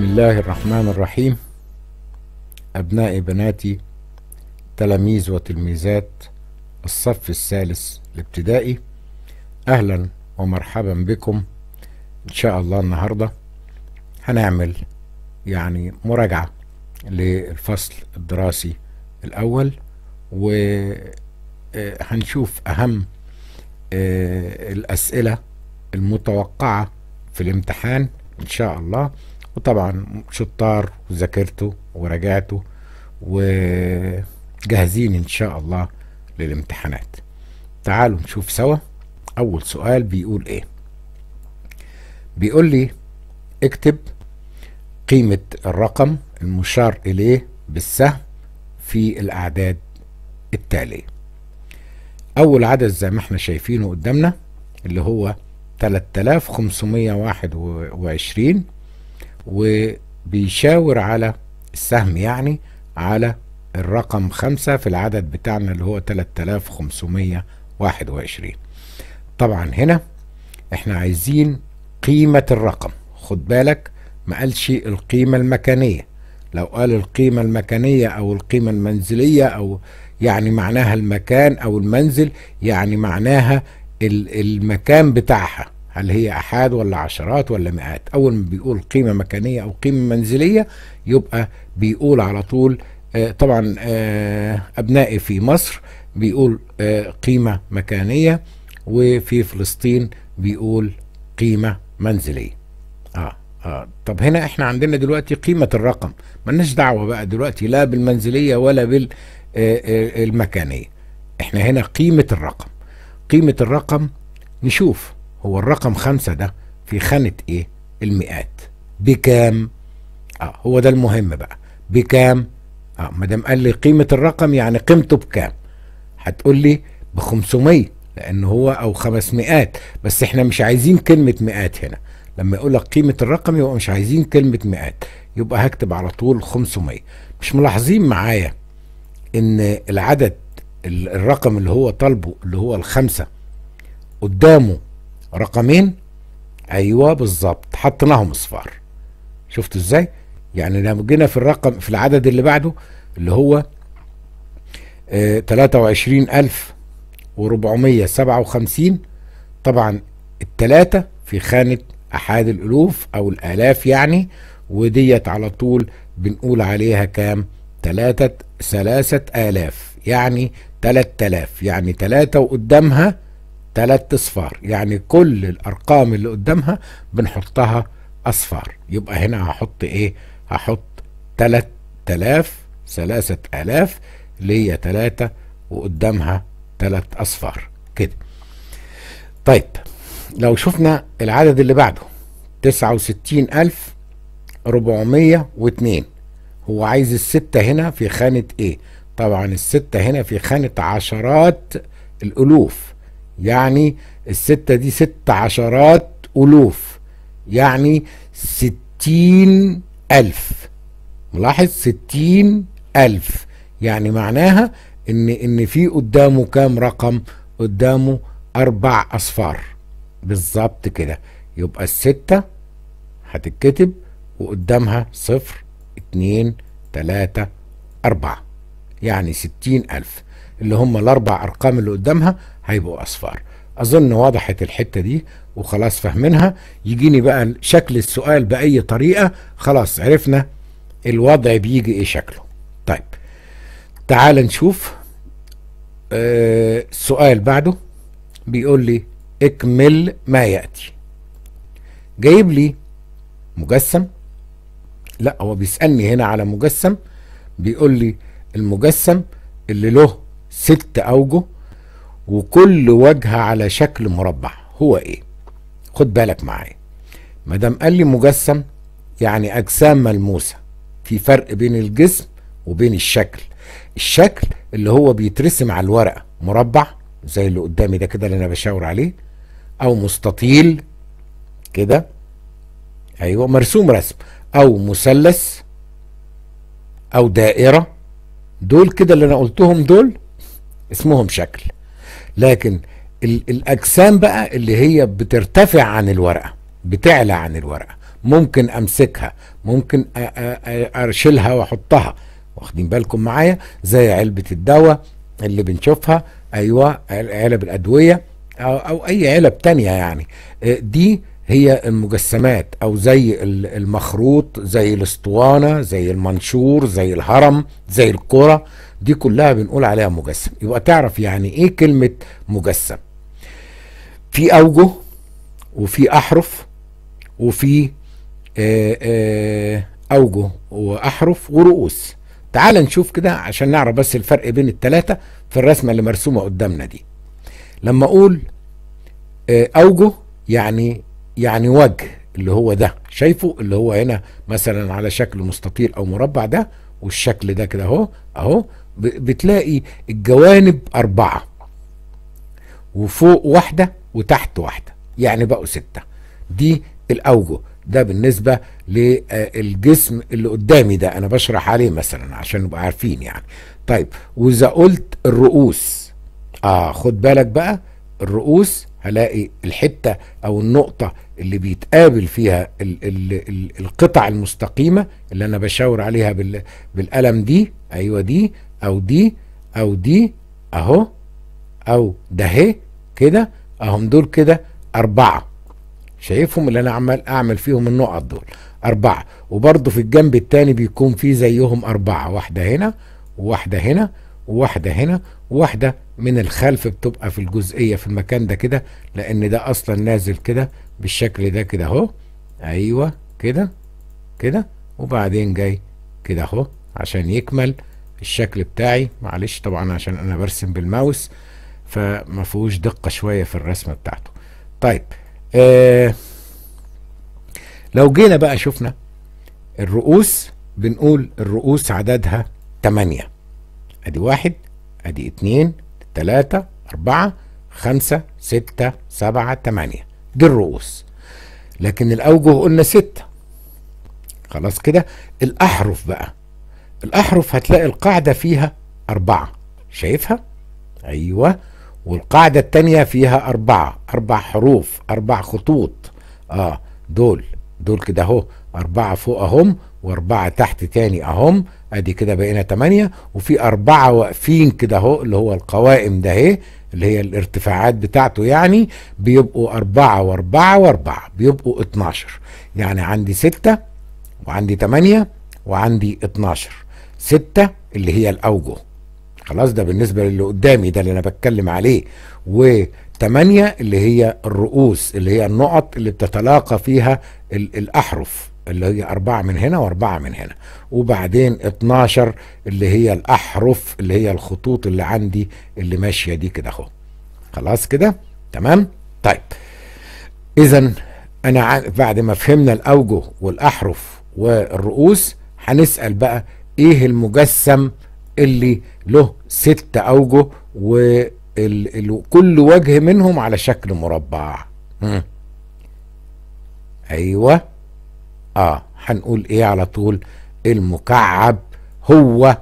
بسم الله الرحمن الرحيم أبنائي بناتي تلاميذ وتلميذات الصف الثالث الابتدائي أهلا ومرحبا بكم إن شاء الله النهاردة هنعمل يعني مراجعة للفصل الدراسي الأول وهنشوف أهم آه، الأسئلة المتوقعة في الامتحان إن شاء الله وطبعا شطار وذاكرته وراجعته وجاهزين ان شاء الله للامتحانات تعالوا نشوف سوا اول سؤال بيقول ايه بيقول لي اكتب قيمة الرقم المشار اليه بالسهم في الاعداد التالية اول عدد زي ما احنا شايفينه قدامنا اللي هو 3521 وبيشاور على السهم يعني على الرقم خمسة في العدد بتاعنا اللي هو 3521 طبعا هنا احنا عايزين قيمة الرقم خد بالك ما قالش القيمة المكانية لو قال القيمة المكانية أو القيمة المنزلية أو يعني معناها المكان أو المنزل يعني معناها المكان بتاعها هل هي احاد ولا عشرات ولا مئات اول ما بيقول قيمه مكانيه او قيمه منزليه يبقى بيقول على طول آه طبعا آه ابنائي في مصر بيقول آه قيمه مكانيه وفي فلسطين بيقول قيمه منزليه اه اه طب هنا احنا عندنا دلوقتي قيمه الرقم ملناش دعوه بقى دلوقتي لا بالمنزليه ولا بالمكانيه آه، آه، احنا هنا قيمه الرقم قيمه الرقم نشوف هو الرقم خمسة ده في خانة ايه المئات بكام اه هو ده المهم بقى بكام اه ما دام قال لي قيمة الرقم يعني قيمته بكام هتقول لي ب 500 لان هو او مئات بس احنا مش عايزين كلمة مئات هنا لما يقول لك قيمة الرقم يبقى مش عايزين كلمة مئات يبقى هكتب على طول 500 مش ملاحظين معايا ان العدد الرقم اللي هو طالبه اللي هو الخمسة قدامه رقمين ايوه بالظبط حطيناهم اصفار شفتوا ازاي يعني لما جينا في الرقم في العدد اللي بعده اللي هو آه 23457 طبعا الثلاثة في خانة احاد الألوف أو الآلاف يعني وديت على طول بنقول عليها كام ثلاثة ثلاثة آلاف يعني تلات يعني تلاتة وقدامها ثلاث اصفار يعني كل الارقام اللي قدامها بنحطها اصفار يبقى هنا هحط ايه هحط 3000 3000 اللي هي 3 وقدامها تلات اصفار كده طيب لو شفنا العدد اللي بعده 69402 هو عايز الستة هنا في خانة ايه طبعا الستة هنا في خانة عشرات الالوف يعني الستة دي ست عشرات ألوف يعني ستين ألف ملاحظ ستين ألف يعني معناها إن إن في قدامه كام رقم؟ قدامه أربع أصفار بالظبط كده يبقى الستة هتتكتب وقدامها صفر اتنين تلاتة أربعة يعني ستين ألف اللي هم الأربع أرقام اللي قدامها هيبقوا اصفار اظن وضحت الحته دي وخلاص فاهمينها يجيني بقى شكل السؤال باي طريقه خلاص عرفنا الوضع بيجي ايه شكله طيب تعال نشوف آه السؤال بعده بيقول لي اكمل ما ياتي جايب لي مجسم لا هو بيسالني هنا على مجسم بيقول لي المجسم اللي له ست اوجه وكل وجهه على شكل مربع هو ايه خد بالك معايا ما دام قال لي مجسم يعني اجسام ملموسه في فرق بين الجسم وبين الشكل الشكل اللي هو بيترسم على الورقه مربع زي اللي قدامي ده كده اللي انا بشاور عليه او مستطيل كده ايوه مرسوم رسم او مثلث او دائره دول كده اللي انا قلتهم دول اسمهم شكل لكن الاجسام بقى اللي هي بترتفع عن الورقه بتعلى عن الورقه ممكن امسكها ممكن ارشلها واحطها واخدين بالكم معايا زي علبه الدواء اللي بنشوفها ايوه علب الادويه او, أو اي علب تانية يعني دي هي المجسمات او زي المخروط زي الاسطوانه زي المنشور زي الهرم زي الكره دي كلها بنقول عليها مجسم يبقى تعرف يعني ايه كلمه مجسم في اوجه وفي احرف وفي آه، آه، اوجه واحرف ورؤوس تعال نشوف كده عشان نعرف بس الفرق بين التلاتة في الرسمة اللي مرسومة قدامنا دي لما اقول آه، اوجه يعني يعني وجه اللي هو ده شايفه اللي هو هنا مثلا على شكل مستطيل او مربع ده والشكل ده كده اهو اهو بتلاقي الجوانب اربعه وفوق واحده وتحت واحده يعني بقوا سته دي الاوجه ده بالنسبه للجسم آه، اللي قدامي ده انا بشرح عليه مثلا عشان نبقى عارفين يعني طيب واذا قلت الرؤوس اه خد بالك بقى الرؤوس هلاقي الحته او النقطه اللي بيتقابل فيها الـ الـ الـ القطع المستقيمة اللي أنا بشاور عليها بالقلم دي أيوة دي أو دي أو دي أهو أو ده هي كده أهم دول كده أربعة شايفهم اللي أنا عمال أعمل فيهم النقط دول أربعة وبرضو في الجنب التاني بيكون فيه زيهم أربعة واحدة هنا وواحدة هنا وواحدة هنا وواحدة من الخلف بتبقى في الجزئية في المكان ده كده لأن ده أصلا نازل كده بالشكل ده كده اهو ايوه كده كده وبعدين جاي كده اهو عشان يكمل الشكل بتاعي معلش طبعا عشان انا برسم بالماوس فما فيهوش دقه شويه في الرسمه بتاعته طيب آه لو جينا بقى شفنا الرؤوس بنقول الرؤوس عددها 8 ادي واحد ادي اتنين تلاتة اربعة خمسة ستة سبعة تمانية دي الرؤوس لكن الأوجه قلنا ستة خلاص كده الأحرف بقى الأحرف هتلاقي القاعدة فيها أربعة شايفها؟ أيوة والقاعدة التانية فيها أربعة أربع حروف أربع خطوط آه دول دول كده أهو أربعة فوق أهم وأربعة تحت تاني أهم أدي كده بقينا تمانية وفي أربعة واقفين كده أهو اللي هو القوائم ده أهي اللي هي الارتفاعات بتاعته يعني بيبقوا أربعة وأربعة وأربعة بيبقوا 12 يعني عندي ستة وعندي تمانية وعندي 12 ستة اللي هي الأوجه خلاص ده بالنسبة للي قدامي ده اللي أنا بتكلم عليه و 8 اللي هي الرؤوس اللي هي النقط اللي بتتلاقى فيها الأحرف اللي هي أربعة من هنا وأربعة من هنا وبعدين 12 اللي هي الأحرف اللي هي الخطوط اللي عندي اللي ماشية دي كده أهو خلاص كده تمام طيب إذا أنا بعد ما فهمنا الأوجه والأحرف والرؤوس هنسأل بقى إيه المجسم اللي له ست أوجه وكل وجه منهم على شكل مربع أيوه اه هنقول ايه على طول المكعب هو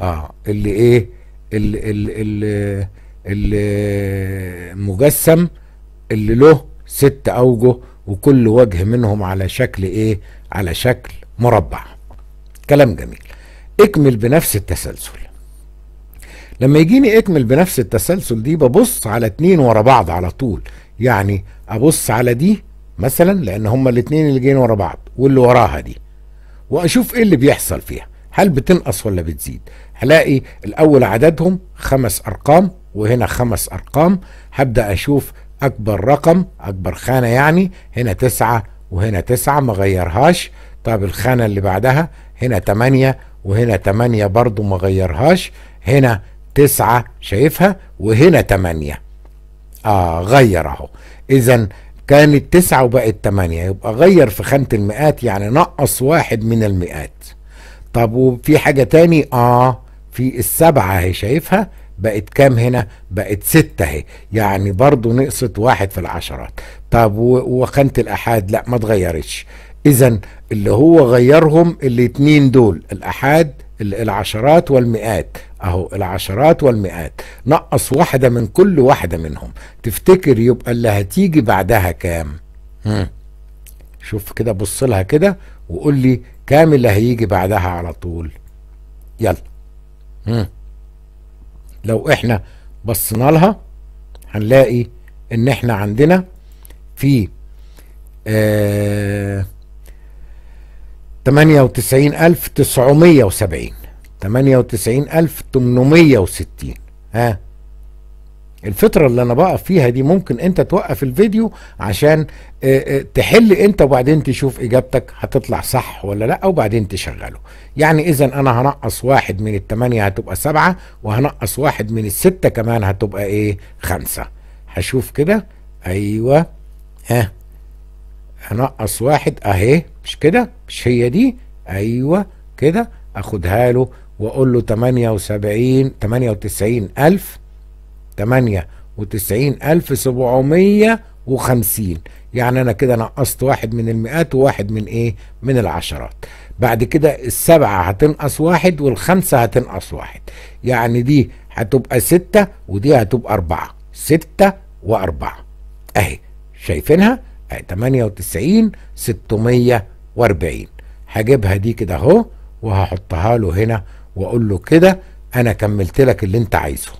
اه اللي ايه اللي اللي اللي, اللي مجسم اللي له ست اوجه وكل وجه منهم على شكل ايه على شكل مربع كلام جميل اكمل بنفس التسلسل لما يجيني اكمل بنفس التسلسل دي ببص على اتنين ورا بعض على طول يعني ابص على دي مثلا لان هما الاثنين اللي جايين ورا بعض واللي وراها دي واشوف ايه اللي بيحصل فيها هل بتنقص ولا بتزيد هلاقي الاول عددهم خمس ارقام وهنا خمس ارقام هبدا اشوف اكبر رقم اكبر خانه يعني هنا تسعة وهنا تسعة ما غيرهاش طب الخانه اللي بعدها هنا تمانية وهنا تمانية برضو ما غيرهاش هنا تسعة شايفها وهنا تمانية اه غير اهو اذا كانت تسعة وبقت تمانية يبقى غير في خانة المئات يعني نقص واحد من المئات طب وفي حاجة تاني اه في السبعة اهي شايفها بقت كام هنا بقت ستة اهي يعني برضو نقصت واحد في العشرات طب وخانة الأحاد لا ما اتغيرتش إذا اللي هو غيرهم الاتنين دول الأحاد العشرات والمئات اهو العشرات والمئات نقص واحدة من كل واحدة منهم تفتكر يبقى اللي هتيجي بعدها كام هم. شوف كده بص لها كده وقول لي كام اللي هيجي بعدها على طول يلا هم. لو احنا بصينا لها هنلاقي ان احنا عندنا في آه 98970 98860 ها الفترة اللي انا بقف فيها دي ممكن انت توقف الفيديو عشان آه، آه، تحل انت وبعدين تشوف اجابتك هتطلع صح ولا لا وبعدين تشغله يعني اذا انا هنقص واحد من التمانية هتبقى سبعة وهنقص واحد من الستة كمان هتبقى ايه خمسة هشوف كده ايوه ها هنقص واحد اهي مش كده مش هي دي ايوه كده اخدها له واقول له تمانية وسبعين تمانية وتسعين الف تمانية وتسعين الف سبعمية وخمسين يعني انا كده نقصت واحد من المئات وواحد من ايه من العشرات بعد كده السبعة هتنقص واحد والخمسة هتنقص واحد يعني دي هتبقى ستة ودي هتبقى أربعة ستة وأربعة أهي شايفينها 98 640 هجيبها دي كده اهو وهحطها له هنا واقول له كده انا كملت لك اللي انت عايزه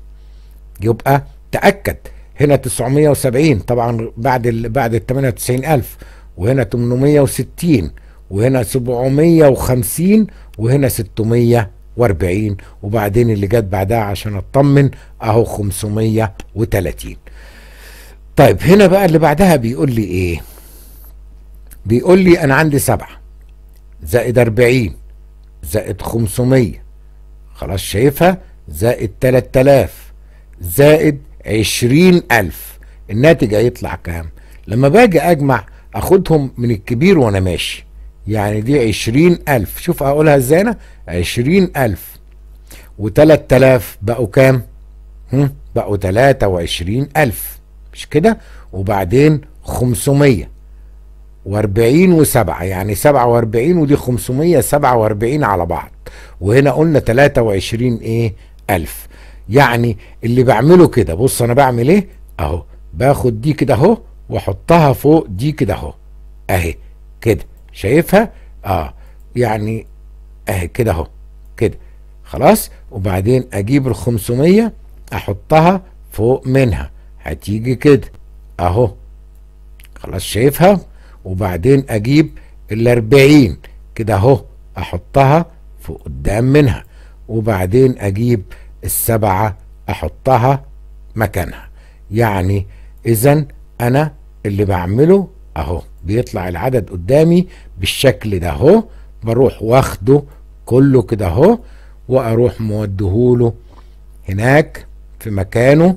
يبقى تاكد هنا 970 طبعا بعد ال بعد ال 98000 وهنا 860 وهنا 750 وهنا 640 وبعدين اللي جت بعدها عشان اطمن اهو 530 طيب هنا بقى اللي بعدها بيقول لي ايه بيقول لي انا عندي سبعة زائد اربعين زائد خمسمية خلاص شايفها زائد تلات تلاف زائد عشرين الف الناتج هيطلع كام لما باجي اجمع اخدهم من الكبير وانا ماشي يعني دي عشرين الف شوف اقولها ازاي انا عشرين الف وتلات تلاف بقوا كام هم بقوا تلاتة وعشرين الف مش كده وبعدين 500 و7 يعني 47 ودي 547 على بعض وهنا قلنا 23 ايه ألف يعني اللي بعمله كده بص انا بعمل ايه اهو باخد دي كده اهو واحطها فوق دي كده اهو اهي كده شايفها اه يعني اهي كده اهو كده خلاص وبعدين اجيب ال 500 احطها فوق منها هتيجي كده اهو خلاص شايفها وبعدين اجيب الاربعين كده اهو احطها فوق قدام منها وبعدين اجيب السبعة احطها مكانها يعني اذا انا اللي بعمله اهو بيطلع العدد قدامي بالشكل ده اهو بروح واخده كله كده اهو واروح موديهوله هناك في مكانه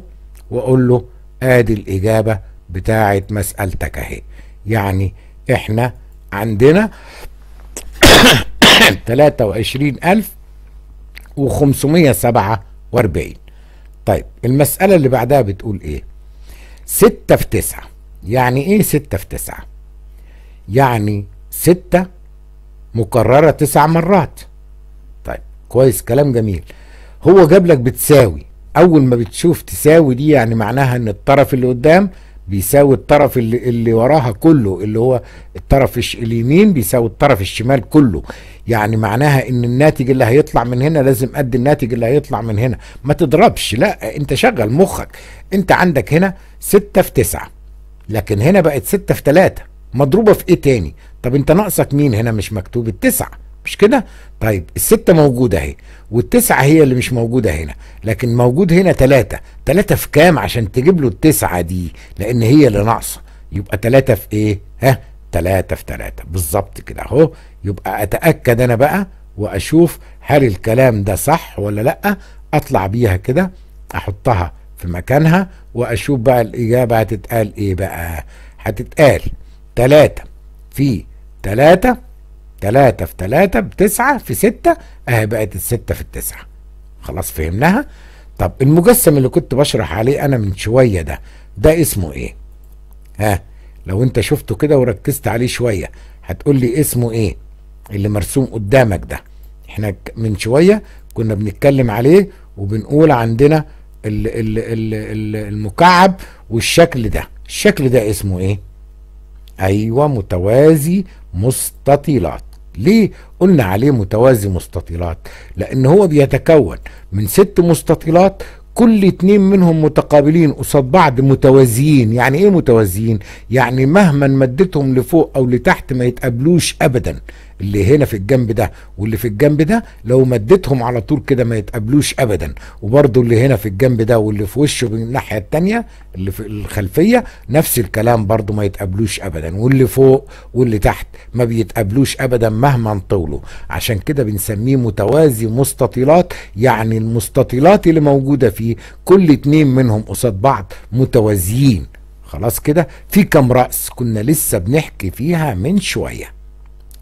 واقول له ادي الاجابه بتاعه مسالتك اهي يعني احنا عندنا وخمسمية و547 طيب المسألة اللي بعدها بتقول ايه 6 في 9 يعني ايه 6 في 9 يعني 6 مكررة تسع مرات طيب كويس كلام جميل هو جاب لك بتساوي اول ما بتشوف تساوي دي يعني معناها ان الطرف اللي قدام بيساوي الطرف اللي, اللي وراها كله اللي هو الطرف اليمين بيساوي الطرف الشمال كله يعني معناها ان الناتج اللي هيطلع من هنا لازم قد الناتج اللي هيطلع من هنا ما تضربش لا انت شغل مخك انت عندك هنا 6 في 9 لكن هنا بقت 6 في 3 مضروبه في ايه تاني طب انت ناقصك مين هنا مش مكتوب التسعه مش كده طيب الستة موجودة اهي والتسعة هي اللي مش موجودة هنا لكن موجود هنا تلاتة تلاتة في كام عشان تجيب له التسعة دي لان هي اللي ناقصة يبقى تلاتة في ايه ها تلاتة في تلاتة بالظبط كده اهو يبقى اتأكد انا بقى واشوف هل الكلام ده صح ولا لا اطلع بيها كده احطها في مكانها واشوف بقى الاجابة هتتقال ايه بقى هتتقال تلاتة في تلاتة 3 في 3 بتسعة في 6 اهي بقت الستة في التسعة خلاص فهمناها طب المجسم اللي كنت بشرح عليه انا من شوية ده ده اسمه ايه ها لو انت شفته كده وركزت عليه شوية هتقول لي اسمه ايه اللي مرسوم قدامك ده احنا من شوية كنا بنتكلم عليه وبنقول عندنا الـ الـ الـ الـ المكعب والشكل ده الشكل ده اسمه ايه ايوه متوازي مستطيلات ليه قلنا عليه متوازي مستطيلات لان هو بيتكون من ست مستطيلات كل اتنين منهم متقابلين قصاد بعض متوازيين يعني ايه متوازيين يعني مهما مدتهم لفوق او لتحت ما يتقابلوش ابدا اللي هنا في الجنب ده واللي في الجنب ده لو مديتهم على طول كده ما يتقابلوش ابدا وبرده اللي هنا في الجنب ده واللي في وشه من الناحيه الثانيه اللي في الخلفيه نفس الكلام برده ما يتقابلوش ابدا واللي فوق واللي تحت ما بيتقابلوش ابدا مهما طولوا عشان كده بنسميه متوازي مستطيلات يعني المستطيلات اللي موجوده فيه كل اتنين منهم قصاد بعض متوازيين خلاص كده في كم راس كنا لسه بنحكي فيها من شويه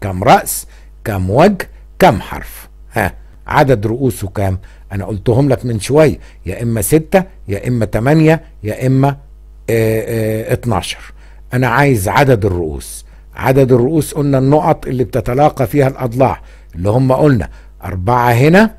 كم رأس كم وجه كم حرف ها عدد رؤوسه كام انا قلتهم لك من شوية يا اما ستة يا اما تمانية يا اما آه، آه، اتناشر انا عايز عدد الرؤوس عدد الرؤوس قلنا النقط اللي بتتلاقى فيها الاضلاع اللي هم قلنا اربعة هنا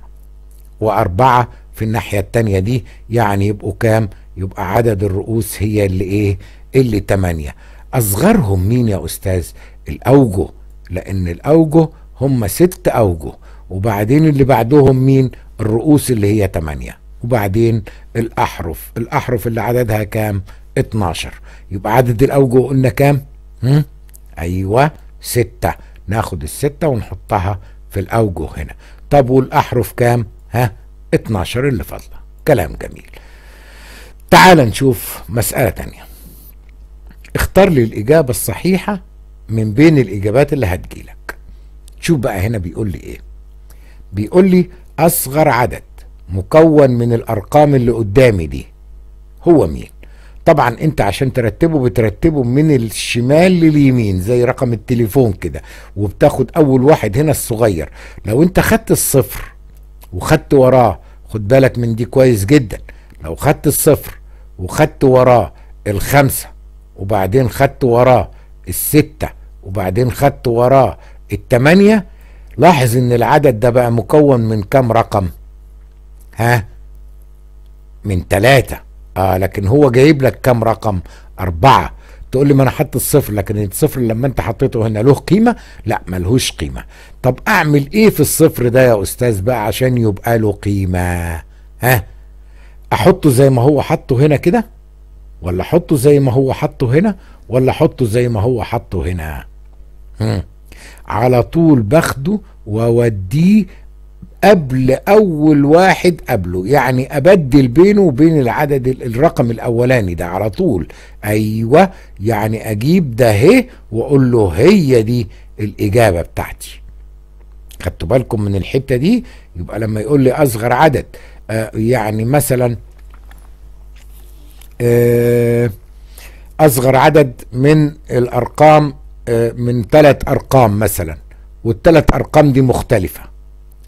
واربعة في الناحية التانية دي يعني يبقوا كام يبقى عدد الرؤوس هي اللي ايه اللي تمانية اصغرهم مين يا استاذ الاوجه لان الاوجه هم ست اوجه وبعدين اللي بعدهم مين الرؤوس اللي هي تمانية وبعدين الاحرف الاحرف اللي عددها كام 12 يبقى عدد الاوجه قلنا كام هم؟ ايوه ستة ناخد الستة ونحطها في الاوجه هنا طب والاحرف كام ها 12 اللي فاضله كلام جميل تعال نشوف مسألة تانية اختار لي الإجابة الصحيحة من بين الإجابات اللي هتجيلك شوف بقى هنا بيقول لي إيه بيقول لي أصغر عدد مكون من الأرقام اللي قدامي دي هو مين طبعا انت عشان ترتبه بترتبه من الشمال لليمين زي رقم التليفون كده وبتاخد اول واحد هنا الصغير لو انت خدت الصفر وخدت وراه خد بالك من دي كويس جدا لو خدت الصفر وخدت وراه الخمسة وبعدين خدت وراه الستة وبعدين خدت وراه التمانية لاحظ ان العدد ده بقى مكون من كام رقم ها من تلاتة اه لكن هو جايب لك كام رقم اربعة تقول لي ما انا حط الصفر لكن الصفر لما انت حطيته هنا له قيمة لا ملهوش قيمة طب اعمل ايه في الصفر ده يا استاذ بقى عشان يبقى له قيمة ها احطه زي ما هو حطه هنا كده ولا احطه زي ما هو حطه هنا ولا احطه زي ما هو حطه هنا على طول باخده واوديه قبل اول واحد قبله يعني ابدل بينه وبين العدد الرقم الاولاني ده على طول ايوه يعني اجيب ده هي واقول له هي دي الاجابه بتاعتي خدتوا بالكم من الحته دي يبقى لما يقول لي اصغر عدد آه يعني مثلا آه اصغر عدد من الارقام آه، من ثلاث ارقام مثلا والثلاث ارقام دي مختلفه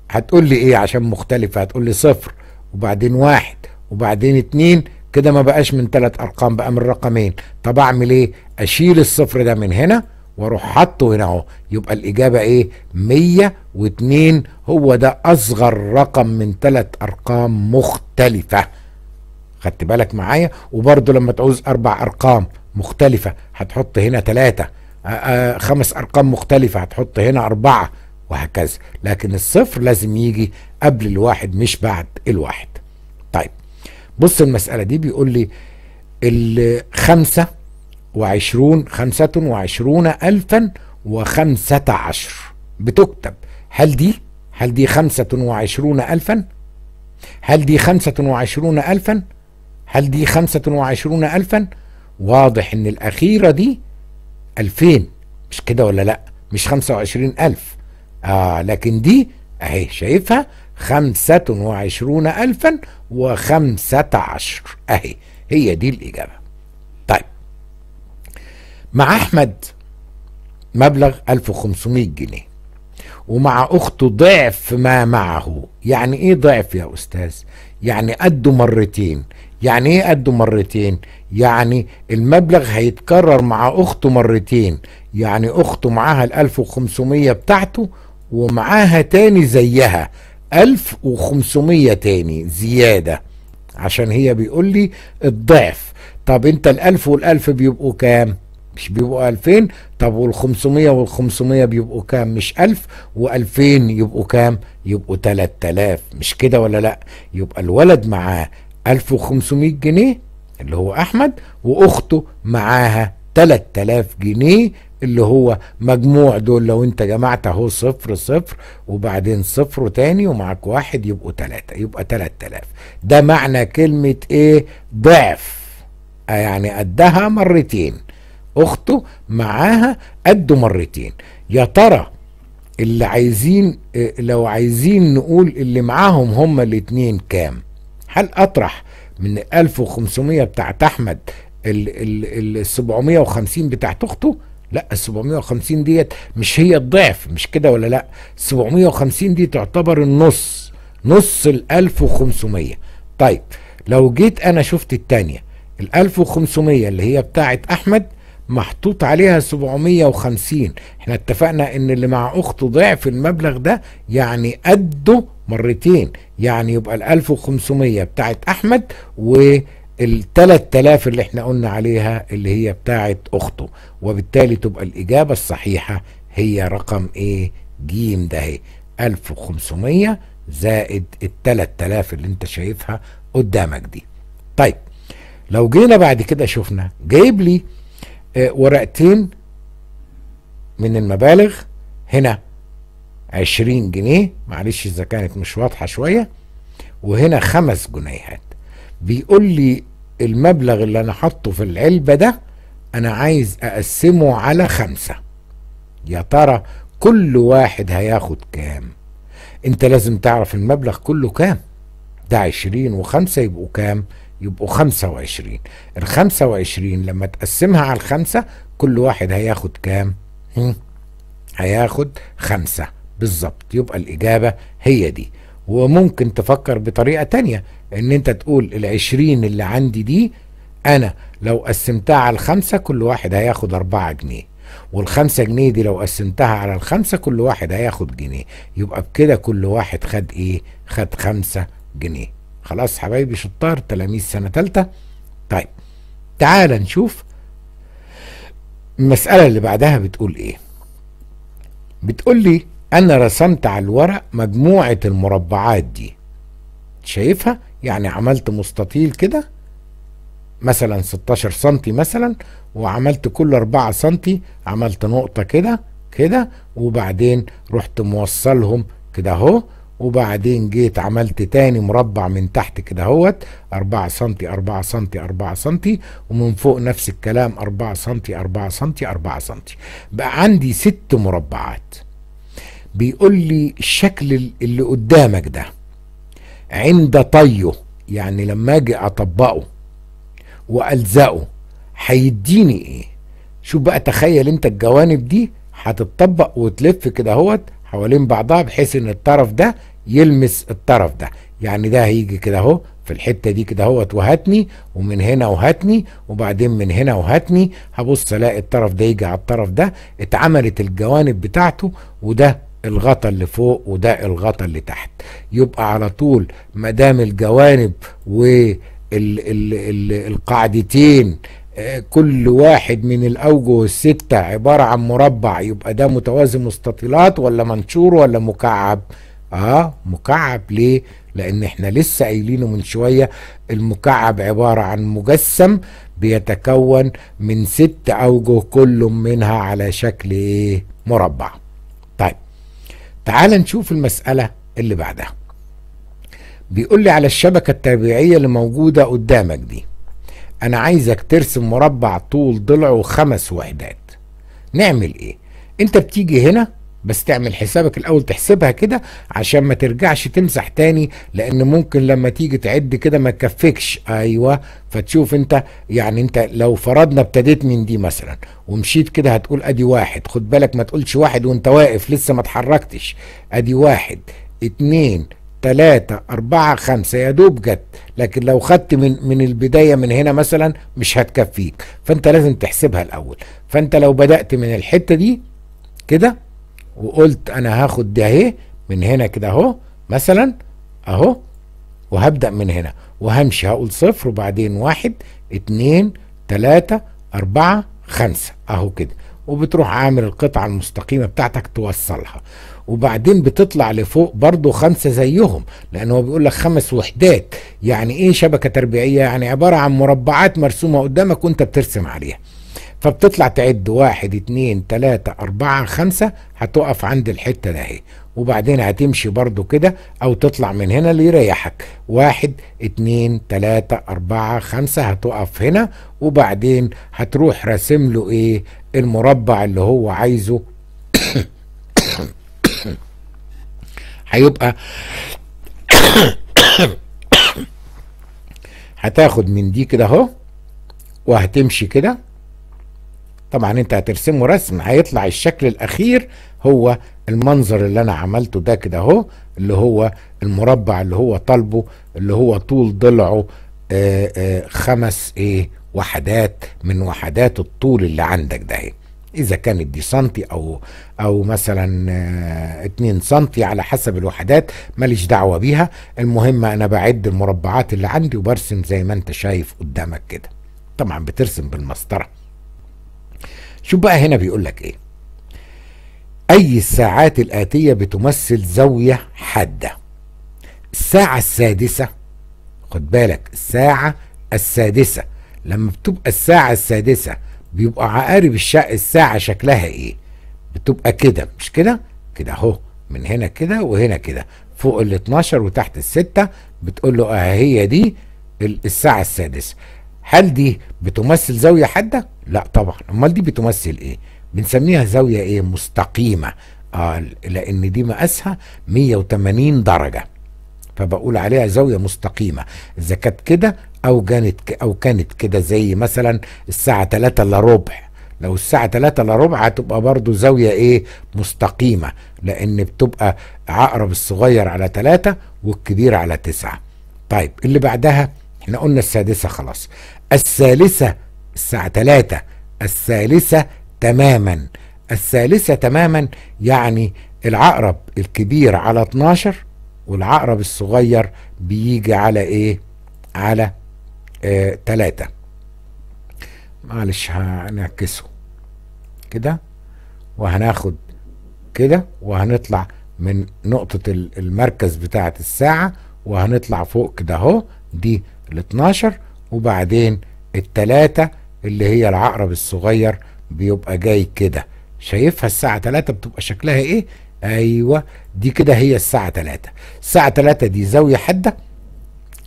هتقول لي ايه عشان مختلفه هتقول لي صفر وبعدين واحد وبعدين اتنين كده ما بقاش من ثلاث ارقام بقى من رقمين طب اعمل ايه اشيل الصفر ده من هنا واروح حاطه هنا اهو يبقى الاجابه ايه 102 هو ده اصغر رقم من ثلاث ارقام مختلفه خدت بالك معايا وبرده لما تعوز اربع ارقام مختلفه هتحط هنا ثلاثه آه، خمس ارقام مختلفه هتحط هنا اربعه وهكذا لكن الصفر لازم يجي قبل الواحد مش بعد الواحد طيب بص المسألة دي بيقول لي الخمسة وعشرون خمسة وعشرون ألفا وخمسة عشر بتكتب هل دي هل دي خمسة وعشرون ألفا هل دي خمسة وعشرون ألفا هل دي خمسة وعشرون ألفا واضح إن الأخيرة دي 2000 مش كده ولا لا مش 25000 آه لكن دي اهي شايفها 25015 اهي هي دي الاجابه طيب مع احمد مبلغ 1500 جنيه ومع اخته ضعف ما معه يعني ايه ضعف يا استاذ يعني قده مرتين يعني ايه قده مرتين يعني المبلغ هيتكرر مع اخته مرتين يعني اخته معاها ال 1500 بتاعته ومعاها تاني زيها 1500 تاني زيادة عشان هي بيقول لي الضعف طب انت 1000 وال 1000 بيبقوا كام مش بيبقوا 2000 طب وال500 وال500 بيبقوا كام مش 1000 و2000 يبقوا كام يبقوا 3000 مش كده ولا لا يبقى الولد معاه 1500 جنيه اللي هو احمد واخته معاها 3000 جنيه اللي هو مجموع دول لو انت جمعت اهو صفر صفر وبعدين صفر تاني ومعاك واحد يبقوا تلاتة يبقى تلات تلاف ده معنى كلمة ايه ضعف يعني قدها مرتين اخته معاها قد مرتين يا ترى اللي عايزين إيه، لو عايزين نقول اللي معاهم هما الاتنين كام هل أطرح من 1500 بتاعت أحمد ال 750 بتاعت أخته؟ لا ال 750 ديت مش هي الضعف مش كده ولا لا 750 دي تعتبر النص نص ال 1500 طيب لو جيت انا شفت الثانيه ال 1500 اللي هي بتاعت احمد محطوط عليها 750 احنا اتفقنا ان اللي مع اخته ضعف المبلغ ده يعني قده مرتين يعني يبقى ال 1500 بتاعت احمد و ال 3000 اللي احنا قلنا عليها اللي هي بتاعت اخته وبالتالي تبقى الاجابه الصحيحه هي رقم ايه جيم ده اهي 1500 زائد ال 3000 اللي انت شايفها قدامك دي طيب لو جينا بعد كده شفنا جايب لي ورقتين من المبالغ هنا 20 جنيه معلش اذا كانت مش واضحه شويه وهنا خمس جنيهات بيقول لي المبلغ اللي انا حاطه في العلبه ده انا عايز اقسمه على خمسه يا ترى كل واحد هياخد كام انت لازم تعرف المبلغ كله كام ده عشرين وخمسة يبقوا كام يبقوا 25 ال 25 لما تقسمها على الخمسة كل واحد هياخد كام؟ هياخد خمسة بالظبط يبقى الإجابة هي دي وممكن تفكر بطريقة تانية إن أنت تقول ال 20 اللي عندي دي أنا لو قسمتها على الخمسة كل واحد هياخد أربعة جنيه والخمسة جنيه دي لو قسمتها على الخمسة كل واحد هياخد جنيه يبقى بكده كل واحد خد ايه خد خمسة جنيه خلاص حبايبي شطار تلاميذ سنه ثالثه طيب تعال نشوف المساله اللي بعدها بتقول ايه بتقول لي انا رسمت على الورق مجموعه المربعات دي شايفها يعني عملت مستطيل كده مثلا 16 سنتي مثلا وعملت كل 4 سنتي عملت نقطه كده كده وبعدين رحت موصلهم كده اهو وبعدين جيت عملت تاني مربع من تحت كده اهوت 4 سم 4 سم 4 سم ومن فوق نفس الكلام 4 سم 4 سم 4 سم بقى عندي ست مربعات بيقول لي الشكل اللي قدامك ده عند طيه يعني لما اجي اطبقه والزقه هيديني ايه شوف بقى تخيل انت الجوانب دي هتتطبق وتلف كده اهوت حوالين بعضها بحيث ان الطرف ده يلمس الطرف ده يعني ده هيجي كده اهو في الحته دي كده اهوت وهاتني ومن هنا وهاتني وبعدين من هنا وهاتني هبص الاقي الطرف ده يجي على الطرف ده اتعملت الجوانب بتاعته وده الغطا اللي فوق وده الغطا اللي تحت يبقى على طول ما دام الجوانب والقاعدتين آه، كل واحد من الاوجه السته عباره عن مربع يبقى ده متوازي مستطيلات ولا منشور ولا مكعب اه مكعب ليه لان احنا لسه قايلينه من شويه المكعب عباره عن مجسم بيتكون من ست اوجه كل منها على شكل ايه مربع طيب تعال نشوف المساله اللي بعدها بيقول لي على الشبكه التابعيه اللي موجوده قدامك دي انا عايزك ترسم مربع طول ضلعه خمس وحدات نعمل ايه انت بتيجي هنا بس تعمل حسابك الاول تحسبها كده عشان ما ترجعش تمسح تاني لان ممكن لما تيجي تعد كده ما تكفكش ايوه فتشوف انت يعني انت لو فرضنا ابتديت من دي مثلا ومشيت كده هتقول ادي واحد خد بالك ما تقولش واحد وانت واقف لسه ما اتحركتش ادي واحد اتنين تلاتة أربعة خمسة يا دوب جت لكن لو خدت من من البداية من هنا مثلا مش هتكفيك فأنت لازم تحسبها الأول فأنت لو بدأت من الحتة دي كده وقلت انا هاخد ده اهي من هنا كده اهو مثلا اهو وهبدأ من هنا وهمشي هقول صفر وبعدين واحد اتنين تلاتة اربعة خمسة اهو كده وبتروح عامل القطعة المستقيمة بتاعتك توصلها وبعدين بتطلع لفوق برضه خمسة زيهم لأن هو بيقول لك خمس وحدات يعني إيه شبكة تربيعية يعني عبارة عن مربعات مرسومة قدامك وأنت بترسم عليها فبتطلع تعد واحد اتنين تلاتة اربعة خمسة هتقف عند الحتة ده اهي وبعدين هتمشي برضو كده او تطلع من هنا اللي يريحك واحد اتنين تلاتة اربعة خمسة هتقف هنا وبعدين هتروح راسم له ايه المربع اللي هو عايزه هيبقى هتاخد من دي كده اهو وهتمشي كده طبعا انت هترسمه رسم هيطلع الشكل الاخير هو المنظر اللي انا عملته ده كده اهو اللي هو المربع اللي هو طالبه اللي هو طول ضلعه آآ آه، آآ آه، خمس ايه وحدات من وحدات الطول اللي عندك ده اهي اذا كانت دي سنتي او او مثلا 2 آه، سنتي على حسب الوحدات ماليش دعوه بيها المهم انا بعد المربعات اللي عندي وبرسم زي ما انت شايف قدامك كده طبعا بترسم بالمسطره شوف بقى هنا بيقول لك ايه اي الساعات الاتيه بتمثل زاويه حاده الساعه السادسه خد بالك الساعه السادسه لما بتبقى الساعه السادسه بيبقى عقارب الساعه شكلها ايه بتبقى كده مش كده كده اهو من هنا كده وهنا كده فوق ال 12 وتحت الستة بتقول له اه هي دي الساعة السادسة هل دي بتمثل زاويه حاده لا طبعا امال دي بتمثل ايه بنسميها زاويه ايه مستقيمه آه لان دي مقاسها 180 درجه فبقول عليها زاويه مستقيمه اذا كانت كده او كانت او كانت كده زي مثلا الساعه 3 الا ربع لو الساعه 3 الا ربع هتبقى برضه زاويه ايه مستقيمه لان بتبقى عقرب الصغير على 3 والكبير على 9 طيب اللي بعدها احنا قلنا السادسه خلاص الثالثة الساعة 3 الثالثة تماما الثالثة تماما يعني العقرب الكبير على 12 والعقرب الصغير بيجي على ايه على آه 3 معلش هنعكسه كده وهناخد كده وهنطلع من نقطة المركز بتاعة الساعة وهنطلع فوق كده اهو دي ال 12 وبعدين التلاتة اللي هي العقرب الصغير بيبقى جاي كده شايفها الساعة تلاتة بتبقى شكلها ايه ايوه دي كده هي الساعة تلاتة الساعة تلاتة دي زاوية حادة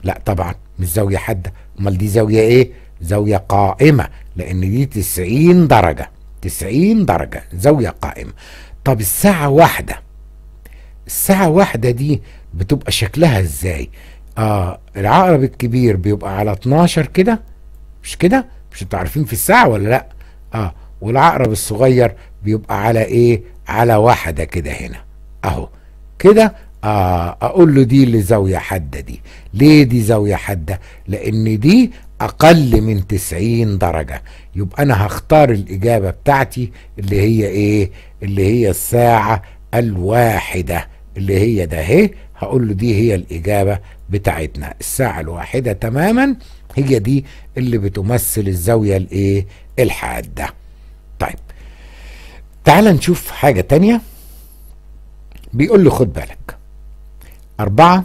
لا طبعا مش زاوية حادة امال دي زاوية ايه زاوية قائمة لان دي تسعين درجة تسعين درجة زاوية قائمة طب الساعة واحدة الساعة واحدة دي بتبقى شكلها ازاي اه العقرب الكبير بيبقى على 12 كده مش كده مش انتوا عارفين في الساعه ولا لا اه والعقرب الصغير بيبقى على ايه على واحده كده هنا اهو كده آه اقول له دي اللي زاويه حاده دي ليه دي زاويه حاده لان دي اقل من 90 درجه يبقى انا هختار الاجابه بتاعتي اللي هي ايه اللي هي الساعه الواحده اللي هي ده اهي هقول له دي هي الاجابه بتاعتنا الساعة الواحدة تماما هي دي اللي بتمثل الزاوية الايه الحادة طيب تعال نشوف حاجة تانية بيقول له خد بالك أربعة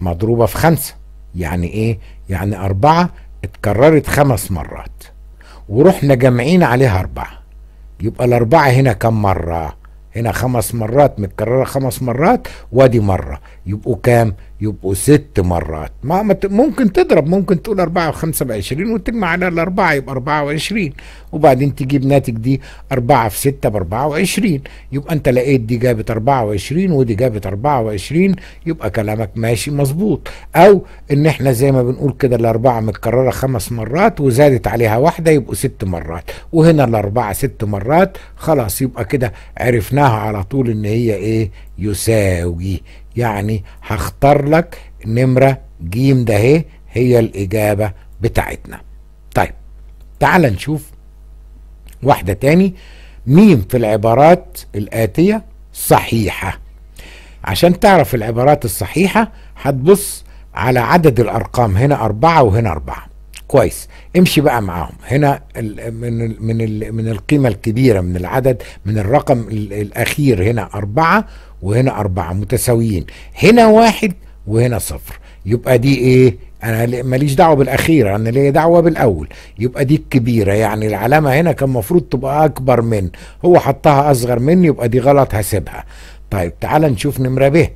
مضروبة في خمسة يعني إيه؟ يعني أربعة اتكررت خمس مرات ورحنا جامعين عليها أربعة يبقى الأربعة هنا كم مرة؟ هنا خمس مرات متكررة خمس مرات وادي مرة يبقوا كام؟ يبقوا ست مرات ما ممكن تضرب ممكن تقول أربعة وخمسة بعشرين وتجمع على الأربعة يبقى أربعة وعشرين وبعدين تجيب ناتج دي أربعة في ستة بأربعة وعشرين يبقى أنت لقيت دي جابت أربعة وعشرين ودي جابت أربعة وعشرين يبقى كلامك ماشي مظبوط أو إن إحنا زي ما بنقول كده الأربعة متكررة خمس مرات وزادت عليها واحدة يبقوا ست مرات وهنا الأربعة ست مرات خلاص يبقى كده عرفناها على طول إن هي إيه يساوي يعني هختار لك نمرة جيم ده هي, هي الإجابة بتاعتنا طيب تعال نشوف واحدة تاني مين في العبارات الآتية صحيحة عشان تعرف العبارات الصحيحة هتبص على عدد الأرقام هنا أربعة وهنا أربعة كويس امشي بقى معاهم هنا من من من القيمه الكبيره من العدد من الرقم الاخير هنا أربعة وهنا أربعة متساويين هنا واحد وهنا صفر يبقى دي ايه انا ماليش دعوه بالاخيره انا ليا دعوه بالاول يبقى دي الكبيره يعني العلامه هنا كان المفروض تبقى اكبر من هو حطها اصغر من يبقى دي غلط هسيبها طيب تعال نشوف نمره ب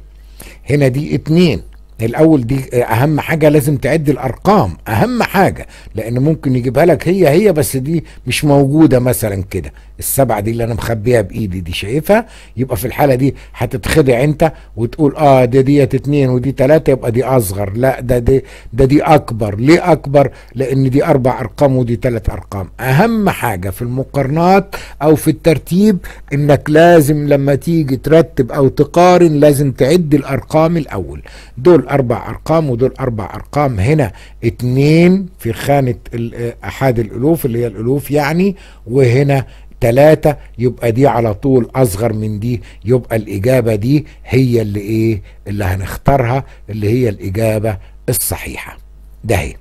هنا دي اتنين الاول دي اهم حاجه لازم تعد الارقام اهم حاجه لان ممكن يجيبها لك هي هي بس دي مش موجوده مثلا كده السبعه دي اللي انا مخبيها بايدي دي شايفها يبقى في الحاله دي هتتخدع انت وتقول اه ده ديت اتنين ودي تلاته يبقى دي اصغر لا ده دي ده دي اكبر ليه اكبر؟ لان دي اربع ارقام ودي تلات ارقام اهم حاجه في المقارنات او في الترتيب انك لازم لما تيجي ترتب او تقارن لازم تعد الارقام الاول دول اربع ارقام ودول اربع ارقام هنا اتنين في خانه آه، احد الالوف اللي هي الالوف يعني وهنا تلاتة يبقى دي على طول أصغر من دي يبقى الإجابة دي هي اللي إيه اللي هنختارها اللي هي الإجابة الصحيحة ده هي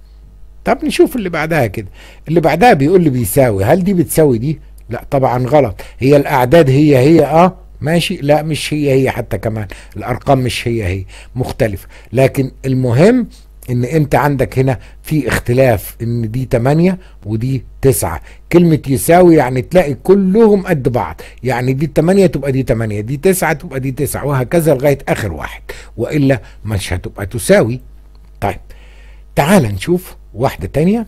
طب نشوف اللي بعدها كده اللي بعدها بيقول لي بيساوي هل دي بتساوي دي لا طبعا غلط هي الأعداد هي هي آه ماشي لا مش هي هي حتى كمان الأرقام مش هي هي مختلفة لكن المهم ان انت عندك هنا في اختلاف ان دي 8 ودي 9 كلمة يساوي يعني تلاقي كلهم قد بعض يعني دي 8 تبقى دي 8 دي 9 تبقى دي 9 وهكذا لغاية اخر واحد والا مش هتبقى تساوي طيب تعال نشوف واحدة تانية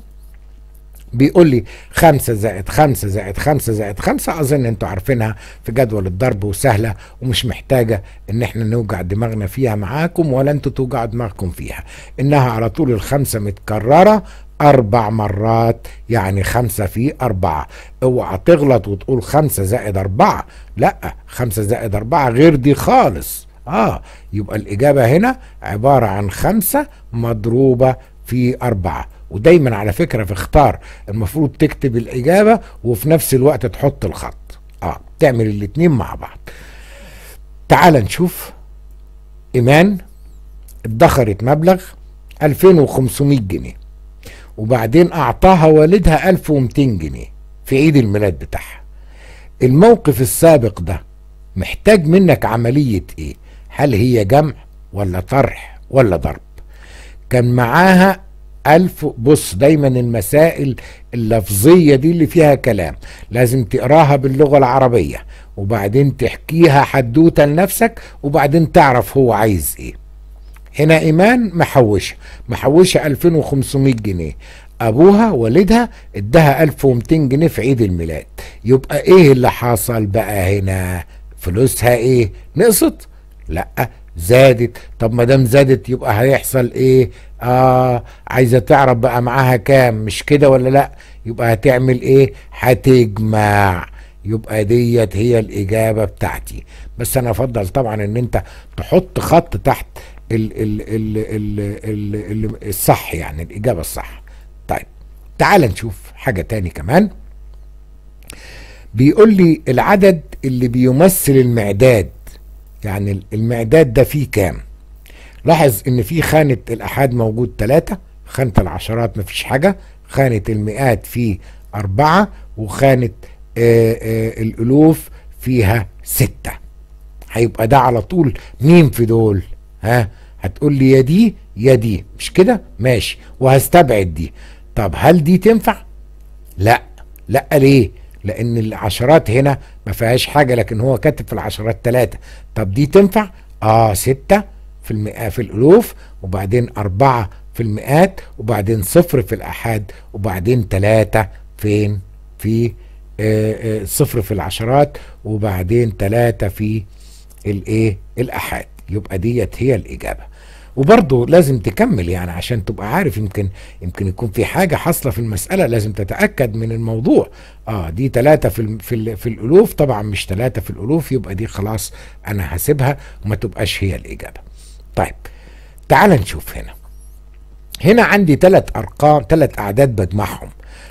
بيقول لي 5 زائد 5 زائد 5 زائد 5 اظن انتوا عارفينها في جدول الضرب وسهله ومش محتاجه ان احنا نوجع دماغنا فيها معاكم ولا انتوا توجعوا دماغكم فيها انها على طول الخمسه متكرره أربع مرات يعني خمسة في أربعة اوعى تغلط وتقول خمسة زائد أربعة لا خمسة زائد أربعة غير دي خالص آه يبقى الإجابة هنا عبارة عن خمسة مضروبة في أربعة ودايما على فكره في اختار المفروض تكتب الاجابه وفي نفس الوقت تحط الخط اه تعمل الاثنين مع بعض تعال نشوف ايمان ادخرت مبلغ 2500 جنيه وبعدين اعطاها والدها 1200 جنيه في عيد الميلاد بتاعها الموقف السابق ده محتاج منك عمليه ايه هل هي جمع ولا طرح ولا ضرب كان معاها ألف بص دايما المسائل اللفظية دي اللي فيها كلام لازم تقراها باللغة العربية وبعدين تحكيها حدوتة لنفسك وبعدين تعرف هو عايز ايه هنا إيمان محوشة محوشة 2500 جنيه أبوها والدها ادها 1200 جنيه في عيد الميلاد يبقى إيه اللي حصل بقى هنا فلوسها إيه نقصت لأ زادت طب ما دام زادت يبقى هيحصل ايه اه عايزه تعرف بقى معاها كام مش كده ولا لا يبقى هتعمل ايه هتجمع يبقى ديت هي الاجابه بتاعتي بس انا افضل طبعا ان انت تحط خط تحت ال ال ال ال ال ال الصح يعني الاجابه الصح طيب تعال نشوف حاجه تاني كمان بيقول لي العدد اللي بيمثل المعداد يعني المعداد ده فيه كام لاحظ ان في خانه الاحاد موجود ثلاثه خانه العشرات مفيش حاجه خانه المئات في اربعه وخانه آآ آه، آآ آه، الالوف فيها سته هيبقى ده على طول مين في دول ها هتقول لي يا دي يا دي مش كده ماشي وهستبعد دي طب هل دي تنفع لا لا ليه لان العشرات هنا ما فيهاش حاجه لكن هو كاتب في العشرات ثلاثه طب دي تنفع اه سته في المئات في الالوف وبعدين اربعه في المئات وبعدين صفر في الآحاد وبعدين تلاتة فين في آه، آه، صفر في العشرات وبعدين تلاتة في الايه الآحاد يبقى ديت هي الإجابة وبرضه لازم تكمل يعني عشان تبقى عارف يمكن يمكن يكون في حاجة حاصلة في المسألة لازم تتأكد من الموضوع اه دي ثلاثة في في, في الألوف طبعا مش ثلاثة في الألوف يبقى دي خلاص أنا هسيبها وما تبقاش هي الإجابة طيب تعال نشوف هنا هنا عندي ثلاث ارقام ثلاث اعداد بجمعهم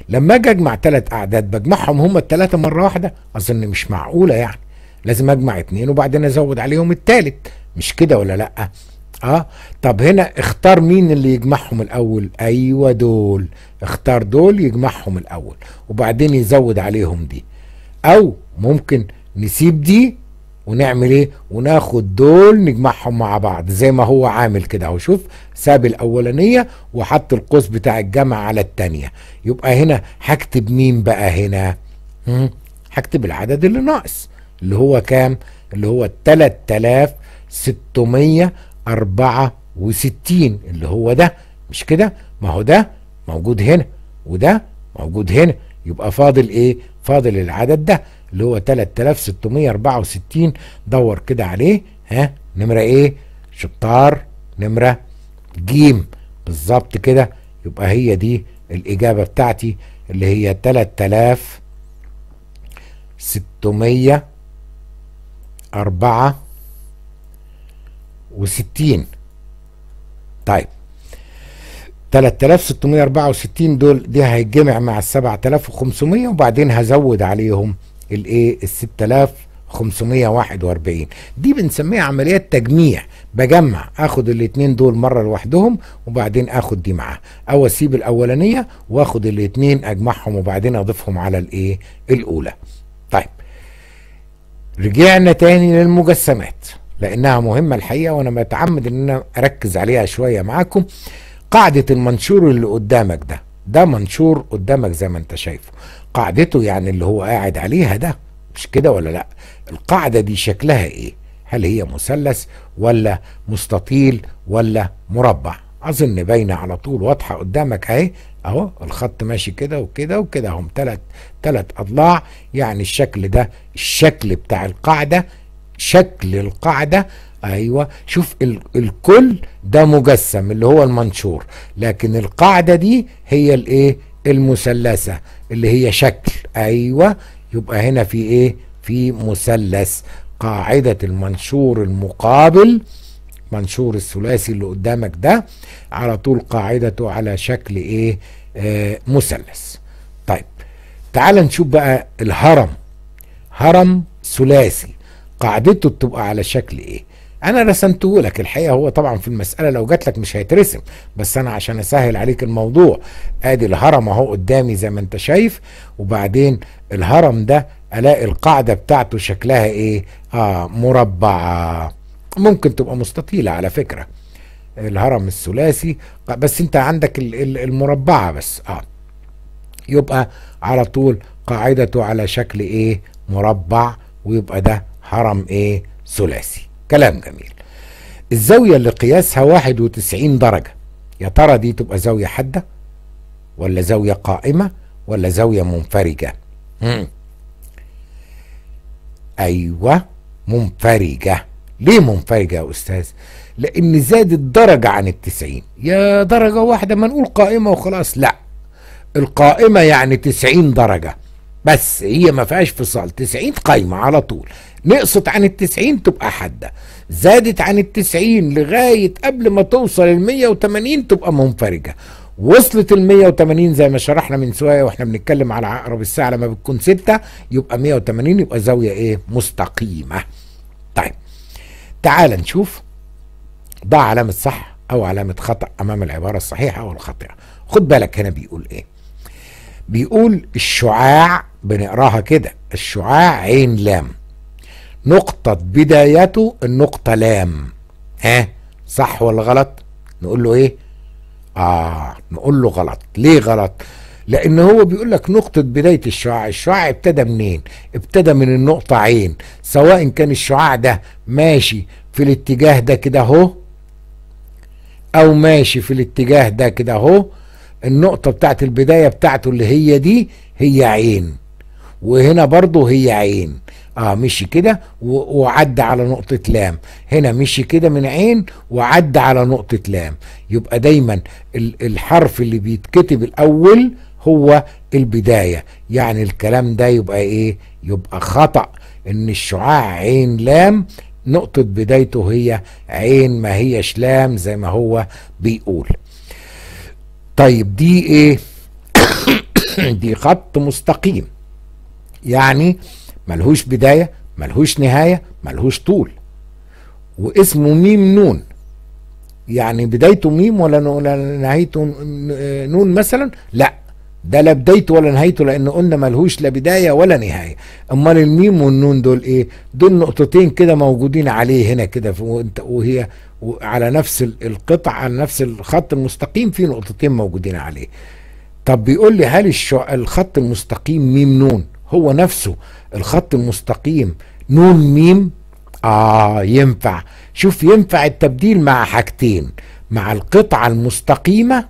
لما اجي اجمع ثلاث اعداد بجمعهم هم الثلاثه مره واحده اظن مش معقوله يعني لازم اجمع اثنين وبعدين ازود عليهم التالت مش كده ولا لا اه طب هنا اختار مين اللي يجمعهم الاول ايوه دول اختار دول يجمعهم الاول وبعدين يزود عليهم دي او ممكن نسيب دي ونعمل ايه وناخد دول نجمعهم مع بعض زي ما هو عامل كده اهو شوف ساب الاولانيه وحط القوس بتاع الجمع على الثانيه يبقى هنا هكتب مين بقى هنا هكتب العدد اللي ناقص اللي هو كام اللي هو 3664 اللي هو ده مش كده ما هو ده موجود هنا وده موجود هنا يبقى فاضل ايه فاضل العدد ده اللي هو 3664 دور كده عليه ها نمرة ايه شطار نمرة جيم بالظبط كده يبقى هي دي الإجابة بتاعتي اللي هي 3664 طيب 3664 دول دي هيتجمع مع ال 7500 وبعدين هزود عليهم الايه ال 6541 دي بنسميها عمليات تجميع بجمع اخد الاثنين دول مره لوحدهم وبعدين اخد دي معاها او اسيب الاولانيه واخد الاثنين اجمعهم وبعدين اضيفهم على الايه الاولى طيب رجعنا تاني للمجسمات لانها مهمه الحقيقه وانا متعمد ان انا اركز عليها شويه معاكم قاعده المنشور اللي قدامك ده ده منشور قدامك زي ما انت شايفه قاعدته يعني اللي هو قاعد عليها ده مش كده ولا لا القاعدة دي شكلها ايه هل هي مثلث ولا مستطيل ولا مربع اظن باينه على طول واضحه قدامك اهي اهو الخط ماشي كده وكده وكده هم ثلاث ثلاث اضلاع يعني الشكل ده الشكل بتاع القاعده شكل القاعده ايوه شوف ال الكل ده مجسم اللي هو المنشور لكن القاعده دي هي الايه المثلثه اللي هي شكل ايوه يبقى هنا في ايه في مثلث قاعده المنشور المقابل منشور الثلاثي اللي قدامك ده على طول قاعدته على شكل ايه آه مثلث طيب تعال نشوف بقى الهرم هرم ثلاثي قاعدته بتبقى على شكل ايه انا رسمته لك الحقيقه هو طبعا في المساله لو جات لك مش هيترسم بس انا عشان اسهل عليك الموضوع ادي الهرم اهو قدامي زي ما انت شايف وبعدين الهرم ده الاقي القاعده بتاعته شكلها ايه اه مربع ممكن تبقى مستطيله على فكره الهرم الثلاثي بس انت عندك المربعه بس اه يبقى على طول قاعدته على شكل ايه مربع ويبقى ده هرم ايه ثلاثي كلام جميل الزاوية اللي قياسها 91 درجة يا ترى دي تبقى زاوية حادة ولا زاوية قائمة ولا زاوية منفرجة مم. أيوة منفرجة ليه منفرجة يا أستاذ لأن زادت درجة عن التسعين يا درجة واحدة ما نقول قائمة وخلاص لا القائمة يعني تسعين درجة بس هي ما فيهاش فصال 90 قايمه على طول نقصت عن ال 90 تبقى حاده زادت عن ال 90 لغايه قبل ما توصل ال 180 تبقى منفرجه وصلت ال 180 زي ما شرحنا من شويه واحنا بنتكلم على عقرب الساعه لما بتكون 6 يبقى 180 يبقى زاويه ايه مستقيمه طيب تعال نشوف ضع علامه صح او علامه خطا امام العباره الصحيحه او الخاطئه خد بالك هنا بيقول ايه بيقول الشعاع بنقراها كده الشعاع عين لام نقطة بدايته النقطة لام ها صح ولا غلط نقول له ايه اه نقول له غلط ليه غلط لان هو بيقول لك نقطة بداية الشعاع الشعاع ابتدى منين ابتدى من النقطة عين سواء كان الشعاع ده ماشي في الاتجاه ده كده اهو او ماشي في الاتجاه ده كده اهو النقطة بتاعت البداية بتاعته اللي هي دي هي عين وهنا برضو هي عين اه مشي كده وعدى على نقطة لام هنا مشي كده من عين وعدى على نقطة لام يبقى دايما الحرف اللي بيتكتب الأول هو البداية يعني الكلام ده يبقى ايه يبقى خطأ ان الشعاع عين لام نقطة بدايته هي عين ما هي لام زي ما هو بيقول طيب دي ايه دي خط مستقيم يعني ملهوش بداية ملهوش نهاية ملهوش طول واسمه ميم نون يعني بدايته ميم ولا نهايته آه، نون مثلا لا ده لا بدايته ولا نهايته لان قلنا ملهوش لا بدايه ولا نهايه امال الميم والنون دول ايه دول نقطتين كده موجودين عليه هنا كده وهي على نفس القطع على نفس الخط المستقيم في نقطتين موجودين عليه طب بيقول لي هل الخط المستقيم ميم نون هو نفسه الخط المستقيم نون ميم اه ينفع شوف ينفع التبديل مع حاجتين مع القطعة المستقيمة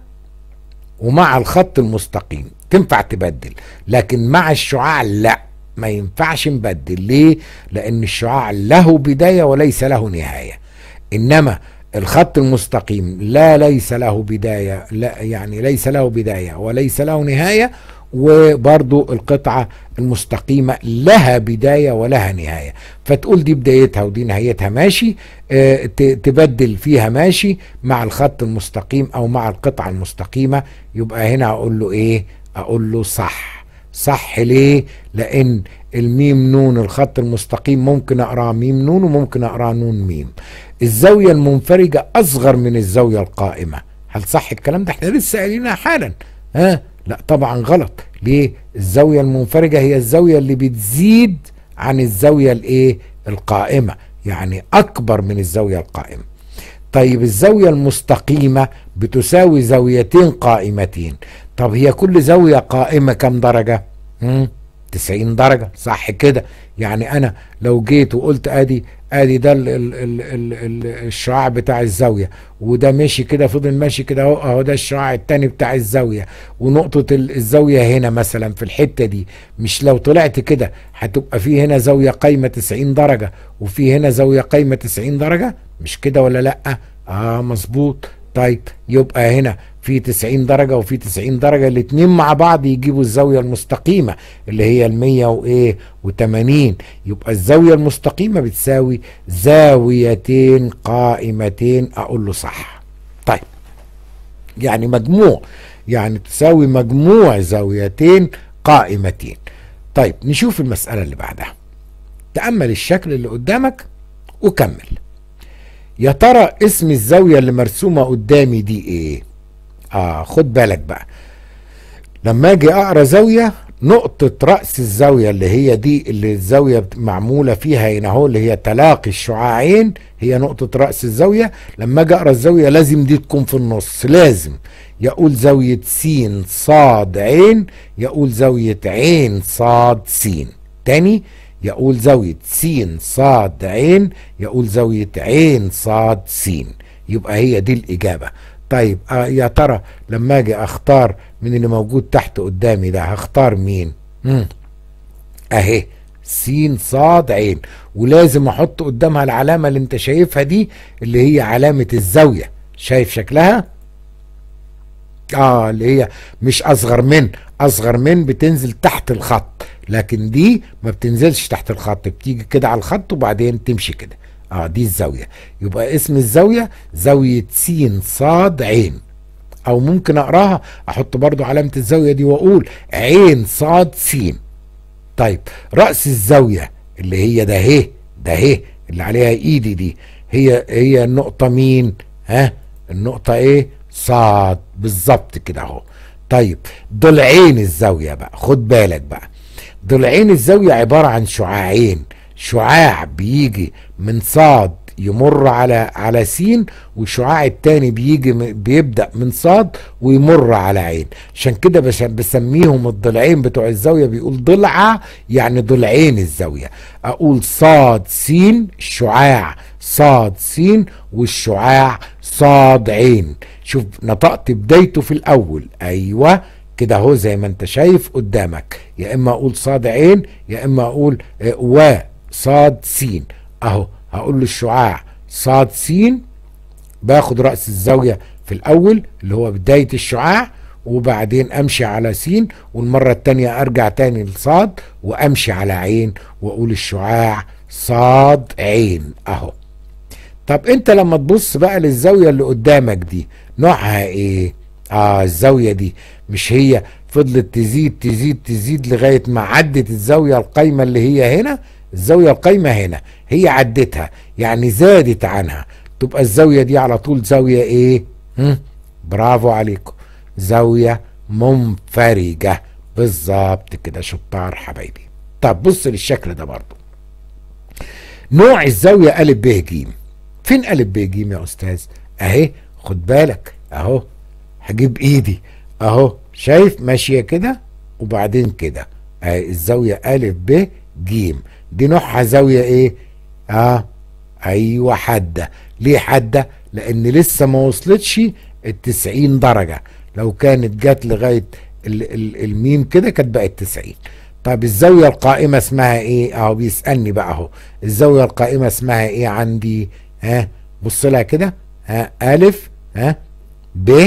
ومع الخط المستقيم تنفع تبدل لكن مع الشعاع لا ما ينفعش نبدل ليه لان الشعاع له بداية وليس له نهاية انما الخط المستقيم لا ليس له بداية لا يعني ليس له بداية وليس له نهاية وبرضو القطعة المستقيمة لها بداية ولها نهاية فتقول دي بدايتها ودي نهايتها ماشي آه، تبدل فيها ماشي مع الخط المستقيم او مع القطعة المستقيمة يبقى هنا اقول له ايه اقول له صح صح ليه لان الميم نون الخط المستقيم ممكن اقراه ميم نون وممكن اقراه نون ميم الزاوية المنفرجة اصغر من الزاوية القائمة هل صح الكلام ده احنا لسه قايلينها حالا ها لا طبعا غلط ليه الزاوية المنفرجة هي الزاوية اللي بتزيد عن الزاوية الايه القائمة يعني اكبر من الزاوية القائمة طيب الزاوية المستقيمة بتساوي زاويتين قائمتين طب هي كل زاوية قائمة كم درجة امم 90 درجة صح كده يعني انا لو جيت وقلت ادي ادي ده الـ الـ الـ الـ الشعاع بتاع الزاويه وده مشي كده فضل ماشي كده اهو اهو ده الشعاع التاني بتاع الزاويه ونقطه الزاويه هنا مثلا في الحته دي مش لو طلعت كده هتبقى في هنا زاويه قايمه 90 درجه وفي هنا زاويه قايمه 90 درجه مش كده ولا لا اه مظبوط طيب يبقى هنا في 90 درجة وفي 90 درجة الاتنين مع بعض يجيبوا الزاوية المستقيمة اللي هي ال وايه وتمانين يبقى الزاوية المستقيمة بتساوي زاويتين قائمتين اقول له صح طيب يعني مجموع يعني تساوي مجموع زاويتين قائمتين طيب نشوف المسألة اللي بعدها تأمل الشكل اللي قدامك وكمل يا ترى اسم الزاوية اللي مرسومة قدامي دي ايه اه خد بالك بقى لما اجي اقرا زاويه نقطة رأس الزاوية اللي هي دي اللي الزاوية معمولة فيها هنا اهو اللي هي تلاقي الشعاعين هي نقطة رأس الزاوية لما اجي اقرا الزاوية لازم دي تكون في النص لازم يقول زاوية س ص عين يقول زاوية عين ص س تاني يقول زاوية س ص عين يقول زاوية عين ص س يبقى هي دي الإجابة طيب آه، يا ترى لما اجي اختار من اللي موجود تحت قدامي ده هختار مين مم. اهي سين صاد عين ولازم احط قدامها العلامه اللي انت شايفها دي اللي هي علامه الزاويه شايف شكلها اه اللي هي مش اصغر من اصغر من بتنزل تحت الخط لكن دي ما بتنزلش تحت الخط بتيجي كده على الخط وبعدين تمشي كده اه دي الزاوية يبقى اسم الزاوية زاوية س صاد عين او ممكن اقراها احط برضو علامة الزاوية دي واقول عين صاد س طيب رأس الزاوية اللي هي ده هي ده هي اللي عليها ايدي e دي هي هي النقطة مين ها النقطة ايه صاد بالظبط كده اهو طيب ضلعين الزاوية بقى خد بالك بقى ضلعين الزاوية عبارة عن شعاعين شعاع بيجي من صاد يمر على على سين والشعاع التاني بيجي بيبدا من صاد ويمر على عين عشان كده بسميهم الضلعين بتوع الزاويه بيقول ضلعه يعني ضلعين الزاويه اقول صاد سين شعاع صاد سين والشعاع صاد عين شوف نطقت بدايته في الاول ايوه كده اهو زي ما انت شايف قدامك يا اما اقول صاد عين يا اما اقول آه، و صاد سين اهو هقول له الشعاع صاد سين باخد رأس الزاوية في الأول اللي هو بداية الشعاع وبعدين أمشي على سين والمرة الثانيه أرجع تاني لصاد وأمشي على عين وأقول الشعاع صاد عين أهو طب أنت لما تبص بقى للزاوية اللي قدامك دي نوعها إيه؟ آه الزاوية دي مش هي فضلت تزيد تزيد تزيد لغاية ما عدت الزاوية القايمة اللي هي هنا الزاوية القايمة هنا هي عدتها يعني زادت عنها تبقى الزاوية دي على طول زاوية ايه هم؟ برافو عليكم زاوية منفرجة بالظبط كده شطار حبايبي طب بص للشكل ده برضو نوع الزاوية ا ب ج فين ا ب ج يا أستاذ أهي خد بالك أهو هجيب إيدي أهو شايف ماشية كده وبعدين كده أهي الزاوية ا ب ج دي نوعها زاويه ايه اه ايوه حاده ليه حاده لان لسه ما وصلتش ال 90 درجه لو كانت جت لغايه الميم كده كانت بقت 90 طب الزاويه القائمه اسمها ايه اهو بيسالني بقى اهو الزاويه القائمه اسمها ايه عندي ها بص لها كده ها الف ها ب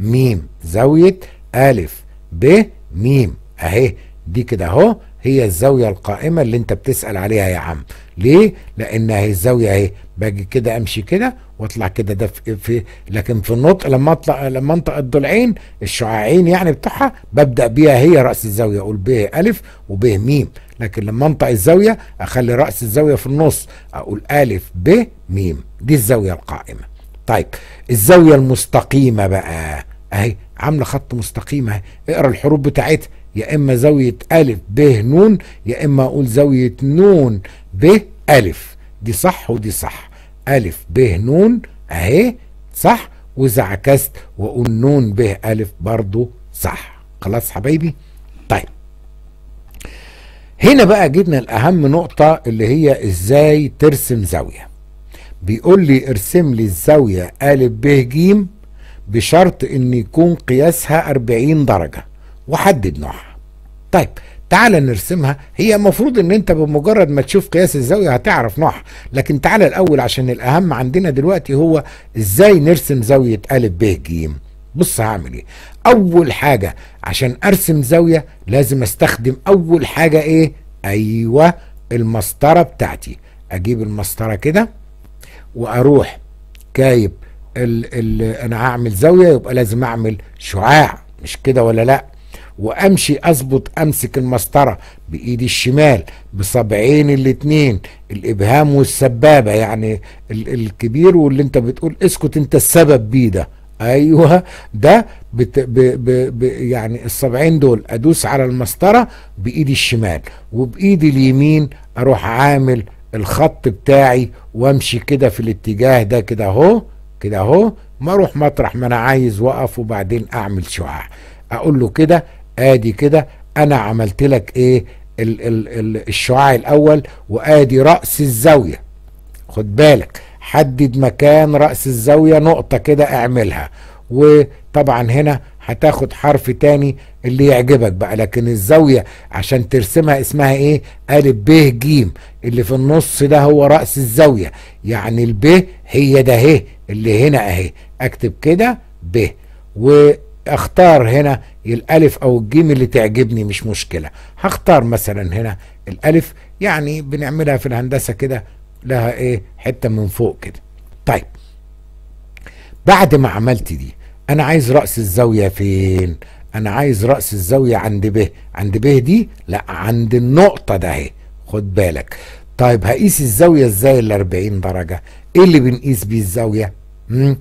ميم زاويه الف ب ميم اهي دي كده اهو هي الزاوية القائمة اللي انت بتسأل عليها يا عم ليه؟ لان هي الزاوية اهي باجي كده امشي كده واطلع كده ده في لكن في النطق لما اطلع لما انطق الضلعين الشعاعين يعني بتاعها ببدا بيها هي راس الزاويه اقول ب الف وب ميم لكن لما انطق الزاويه اخلي راس الزاويه في النص اقول الف ب ميم دي الزاويه القائمه طيب الزاويه المستقيمه بقى اهي عامله خط مستقيم اهي اقرا الحروف بتاعتها يا اما زاويه الف ب نون يا اما اقول زاويه نون ب الف دي صح ودي صح الف ب نون اهي صح واذا عكست واقول نون ب الف برضو صح خلاص حبايبي طيب هنا بقى جبنا الاهم نقطه اللي هي ازاي ترسم زاويه بيقول لي ارسم لي الزاويه ا ب ج بشرط ان يكون قياسها 40 درجه وحدد نوعها طيب تعال نرسمها هي المفروض ان انت بمجرد ما تشوف قياس الزاوية هتعرف نوعها لكن تعال الاول عشان الاهم عندنا دلوقتي هو ازاي نرسم زاوية ا ب ج e. بص هعمل ايه اول حاجة عشان ارسم زاوية لازم استخدم اول حاجة ايه ايوه المسطرة بتاعتي اجيب المسطرة كده واروح كايب الـ الـ انا هعمل زاوية يبقى لازم اعمل شعاع مش كده ولا لا وامشي اظبط امسك المسطره بايدي الشمال بصابعين الاتنين الابهام والسبابه يعني الكبير واللي انت بتقول اسكت انت السبب بيه ده ايوه ده بت ب ب ب يعني الصبعين دول ادوس على المسطره بايدي الشمال وبايدي اليمين اروح عامل الخط بتاعي وامشي كده في الاتجاه ده كده اهو كده اهو ما اروح مطرح ما انا عايز واقف وبعدين اعمل شعاع اقول له كده ادي كده انا عملت لك ايه ال ال ال الشعاع الاول وادي راس الزاويه خد بالك حدد مكان راس الزاويه نقطه كده اعملها وطبعا هنا هتاخد حرف تاني اللي يعجبك بقى لكن الزاوية عشان ترسمها اسمها ايه قالب ب ج اللي في النص ده هو رأس الزاوية يعني الب هي ده اهي اللي هنا اهي اكتب كده ب و اختار هنا الالف او الجيم اللي تعجبني مش مشكلة هختار مثلا هنا الالف يعني بنعملها في الهندسة كده لها ايه حتة من فوق كده طيب بعد ما عملت دي انا عايز رأس الزاوية فين انا عايز رأس الزاوية عند ب عند ب دي لا عند النقطة ده اهي خد بالك طيب هقيس الزاوية ازاي ال 40 درجة ايه اللي بنقيس بيه الزاوية امم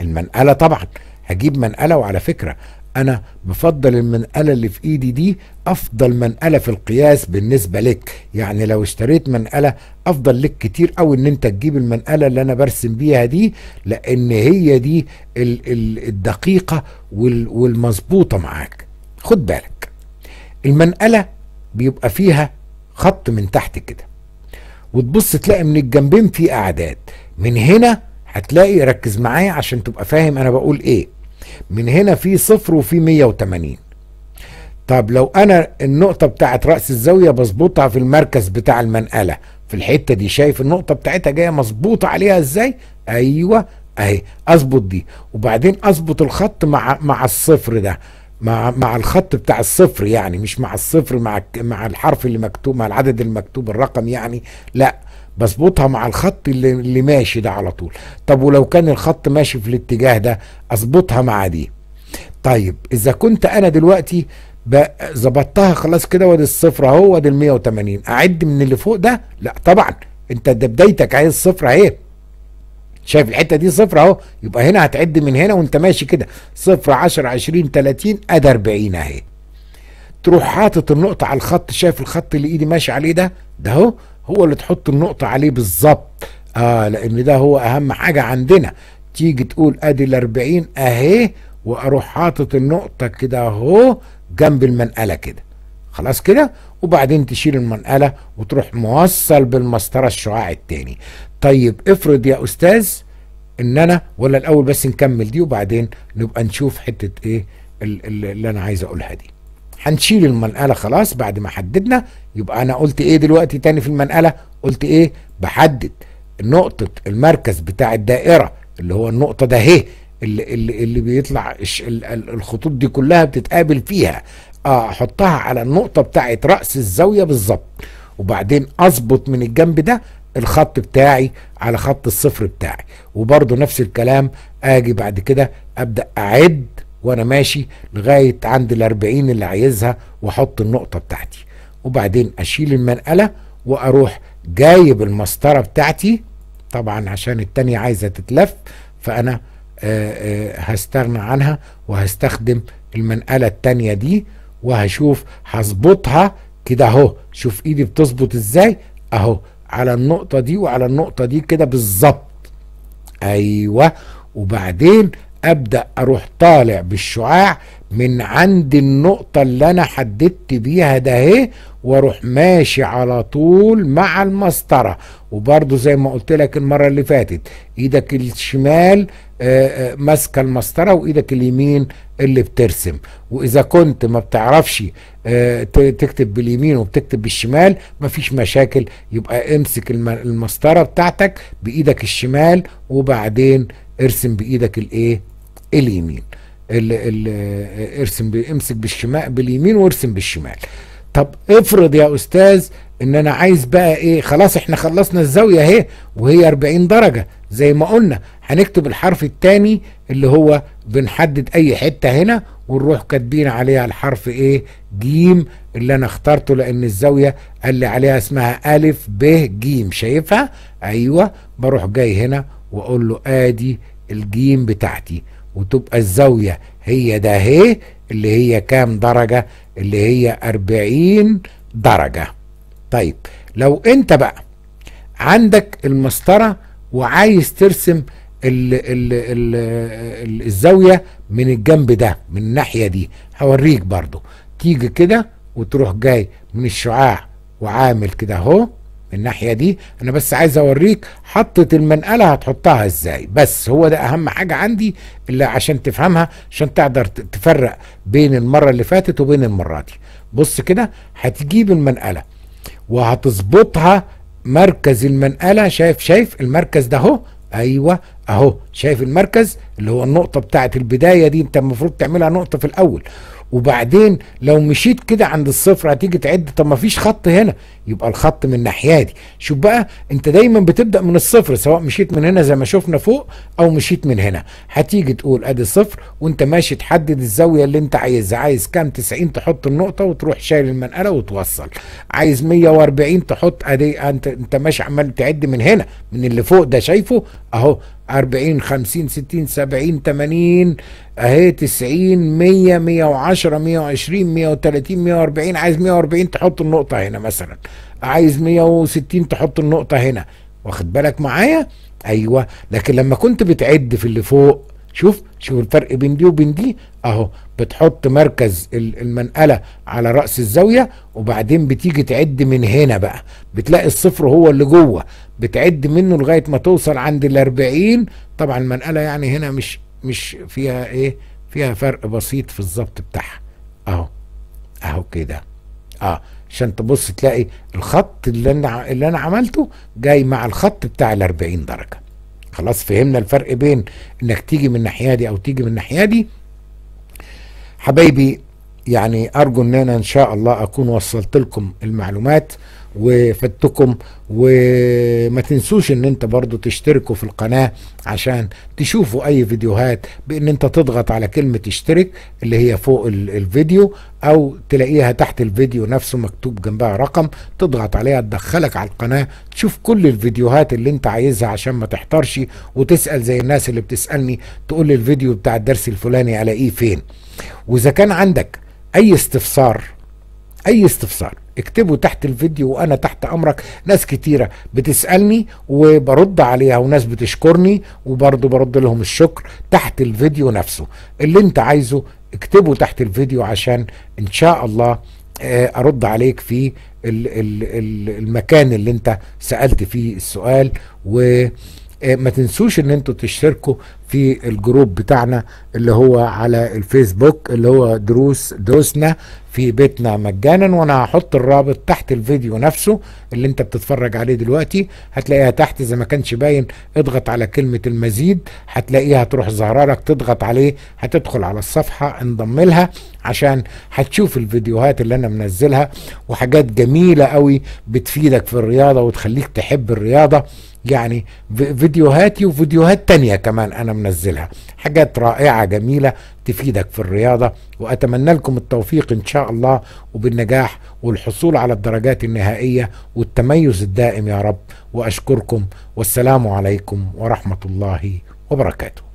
المنقلة طبعا هجيب منقله وعلى فكره انا بفضل المنقله اللي في ايدي دي افضل منقله في القياس بالنسبه لك يعني لو اشتريت منقله افضل لك كتير او ان انت تجيب المنقله اللي انا برسم بيها دي لان هي دي الدقيقه والمظبوطه معاك خد بالك المنقله بيبقى فيها خط من تحت كده وتبص تلاقي من الجنبين في اعداد من هنا هتلاقي ركز معايا عشان تبقى فاهم انا بقول ايه من هنا في صفر وفي 180 طب لو انا النقطه بتاعت راس الزاويه بظبطها في المركز بتاع المنقله في الحته دي شايف النقطه بتاعتها جايه مظبوطه عليها ازاي ايوه اهي اظبط دي وبعدين اظبط الخط مع مع الصفر ده مع مع الخط بتاع الصفر يعني مش مع الصفر مع مع الحرف اللي مكتوب مع العدد المكتوب الرقم يعني لا بظبطها مع الخط اللي, اللي ماشي ده على طول طب ولو كان الخط ماشي في الاتجاه ده اظبطها مع دي طيب اذا كنت انا دلوقتي ظبطتها خلاص كده وادي الصفر اهو وادي ال 180 اعد من اللي فوق ده لا طبعا انت ده بدايتك عايز صفر اهي شايف الحته دي صفر اهو يبقى هنا هتعد من هنا وانت ماشي كده صفر 10 20 30 ادي 40 اهي تروح حاطط النقطه على الخط شايف الخط اللي ايدي ماشي عليه ده ده اهو هو اللي تحط النقطة عليه بالظبط آه لأن ده هو أهم حاجة عندنا تيجي تقول أدي الأربعين أهي وأروح حاطط النقطة كده أهو جنب المنقلة كده خلاص كده وبعدين تشيل المنقلة وتروح موصل بالمسطرة الشعاع التاني طيب افرض يا أستاذ إن أنا ولا الأول بس نكمل دي وبعدين نبقى نشوف حتة إيه اللي أنا عايز أقولها دي هنشيل المنقله خلاص بعد ما حددنا يبقى انا قلت ايه دلوقتي تاني في المنقله قلت ايه بحدد نقطه المركز بتاع الدائره اللي هو النقطه ده هي اللي, اللي, اللي بيطلع الخطوط دي كلها بتتقابل فيها آه، احطها على النقطه بتاعه راس الزاويه بالظبط وبعدين اظبط من الجنب ده الخط بتاعي على خط الصفر بتاعي وبرضه نفس الكلام اجي بعد كده ابدا اعد وانا ماشي لغايه عند الاربعين اللي عايزها واحط النقطه بتاعتي وبعدين اشيل المنقله واروح جايب المسطره بتاعتي طبعا عشان الثانيه عايزه تتلف فانا آه، آه، هستغنى عنها وهستخدم المنقله الثانيه دي وهشوف هظبطها كده اهو شوف ايدي بتظبط ازاي اهو على النقطه دي وعلى النقطه دي كده بالظبط ايوه وبعدين ابدا اروح طالع بالشعاع من عند النقطه اللي انا حددت بيها ده اهي واروح ماشي على طول مع المسطره وبرده زي ما قلت لك المره اللي فاتت ايدك الشمال آه، آه، ماسكه المسطره وايدك اليمين اللي بترسم واذا كنت ما بتعرفش آه، تكتب باليمين وبتكتب بالشمال مفيش مشاكل يبقى امسك المسطره بتاعتك بايدك الشمال وبعدين ارسم بايدك الايه اليمين ال ال ارسم امسك بالشمال باليمين وارسم بالشمال طب افرض يا استاذ ان انا عايز بقى ايه خلاص احنا خلصنا الزاوية اهي وهي 40 درجة زي ما قلنا هنكتب الحرف الثاني اللي هو بنحدد اي حتة هنا ونروح كاتبين عليها الحرف ايه جيم اللي انا اخترته لان الزاوية قال لي عليها اسمها الف ب جيم شايفها ايوه بروح جاي هنا واقول له ادي الجيم بتاعتي وتبقى الزاوية هي ده اهي اللي هي كام درجة اللي هي 40 درجة طيب لو انت بقى عندك المسطرة وعايز ترسم الـ الـ الـ الـ الزاوية من الجنب ده من الناحية دي هوريك برضو تيجي كده وتروح جاي من الشعاع وعامل كده اهو من الناحيه دي انا بس عايز اوريك حطه المنقله هتحطها ازاي بس هو ده اهم حاجه عندي اللي عشان تفهمها عشان تقدر تفرق بين المره اللي فاتت وبين المره دي بص كده هتجيب المنقله وهتظبطها مركز المنقله شايف شايف المركز ده اهو ايوه اهو شايف المركز اللي هو النقطه بتاعه البدايه دي انت المفروض تعملها نقطه في الاول وبعدين لو مشيت كده عند الصفر هتيجي تعد طب ما فيش خط هنا يبقى الخط من الناحيه دي شوف بقى انت دايما بتبدا من الصفر سواء مشيت من هنا زي ما شفنا فوق او مشيت من هنا هتيجي تقول ادي صفر وانت ماشي تحدد الزاويه اللي انت عايزها عايز كام 90 تحط النقطه وتروح شايل المنقله وتوصل عايز 140 تحط ادي انت انت ماشي عمال تعد من هنا من اللي فوق ده شايفه اهو 40 50 60 70 80 اهي 90 100 110 120 130 140 عايز 140 تحط النقطه هنا مثلا عايز 160 تحط النقطه هنا واخد بالك معايا ايوه لكن لما كنت بتعد في اللي فوق شوف شوف الفرق بين دي وبين دي اهو بتحط مركز المنقله على راس الزاويه وبعدين بتيجي تعد من هنا بقى بتلاقي الصفر هو اللي جوه بتعد منه لغايه ما توصل عند ال 40 طبعا المنقله يعني هنا مش مش فيها ايه فيها فرق بسيط في الظبط بتاعها اهو اهو كده اه عشان تبص تلاقي الخط اللي انا اللي انا عملته جاي مع الخط بتاع ال 40 درجه خلاص فهمنا الفرق بين انك تيجي من الناحيه دي او تيجي من الناحيه دي حبايبي يعني ارجو ان انا ان شاء الله اكون وصلت لكم المعلومات وفدتكم وما تنسوش ان انت برضو تشتركوا في القناة عشان تشوفوا اي فيديوهات بان انت تضغط على كلمة اشترك اللي هي فوق الفيديو او تلاقيها تحت الفيديو نفسه مكتوب جنبها رقم تضغط عليها تدخلك على القناة تشوف كل الفيديوهات اللي انت عايزها عشان ما تحتارش وتسأل زي الناس اللي بتسألني تقول لي الفيديو بتاع الدرس الفلاني الاقيه فين واذا كان عندك اي استفسار اي استفسار اكتبوا تحت الفيديو وانا تحت امرك ناس كتيره بتسالني وبرد عليها وناس بتشكرني وبرضه برد لهم الشكر تحت الفيديو نفسه اللي انت عايزه اكتبه تحت الفيديو عشان ان شاء الله آه، ارد عليك في المكان اللي انت سالت فيه السؤال و آه، ما تنسوش ان انتوا تشتركوا في الجروب بتاعنا اللي هو على الفيسبوك اللي هو دروس دروسنا في بيتنا مجانا وانا هحط الرابط تحت الفيديو نفسه اللي انت بتتفرج عليه دلوقتي هتلاقيها تحت اذا ما كانش باين اضغط على كلمة المزيد هتلاقيها تروح لك تضغط عليه هتدخل على الصفحة انضم لها عشان هتشوف الفيديوهات اللي انا منزلها وحاجات جميلة قوي بتفيدك في الرياضة وتخليك تحب الرياضة يعني فيديوهاتي وفيديوهات تانية كمان أنا منزلها حاجات رائعة جميلة تفيدك في الرياضة وأتمنى لكم التوفيق إن شاء الله وبالنجاح والحصول على الدرجات النهائية والتميز الدائم يا رب وأشكركم والسلام عليكم ورحمة الله وبركاته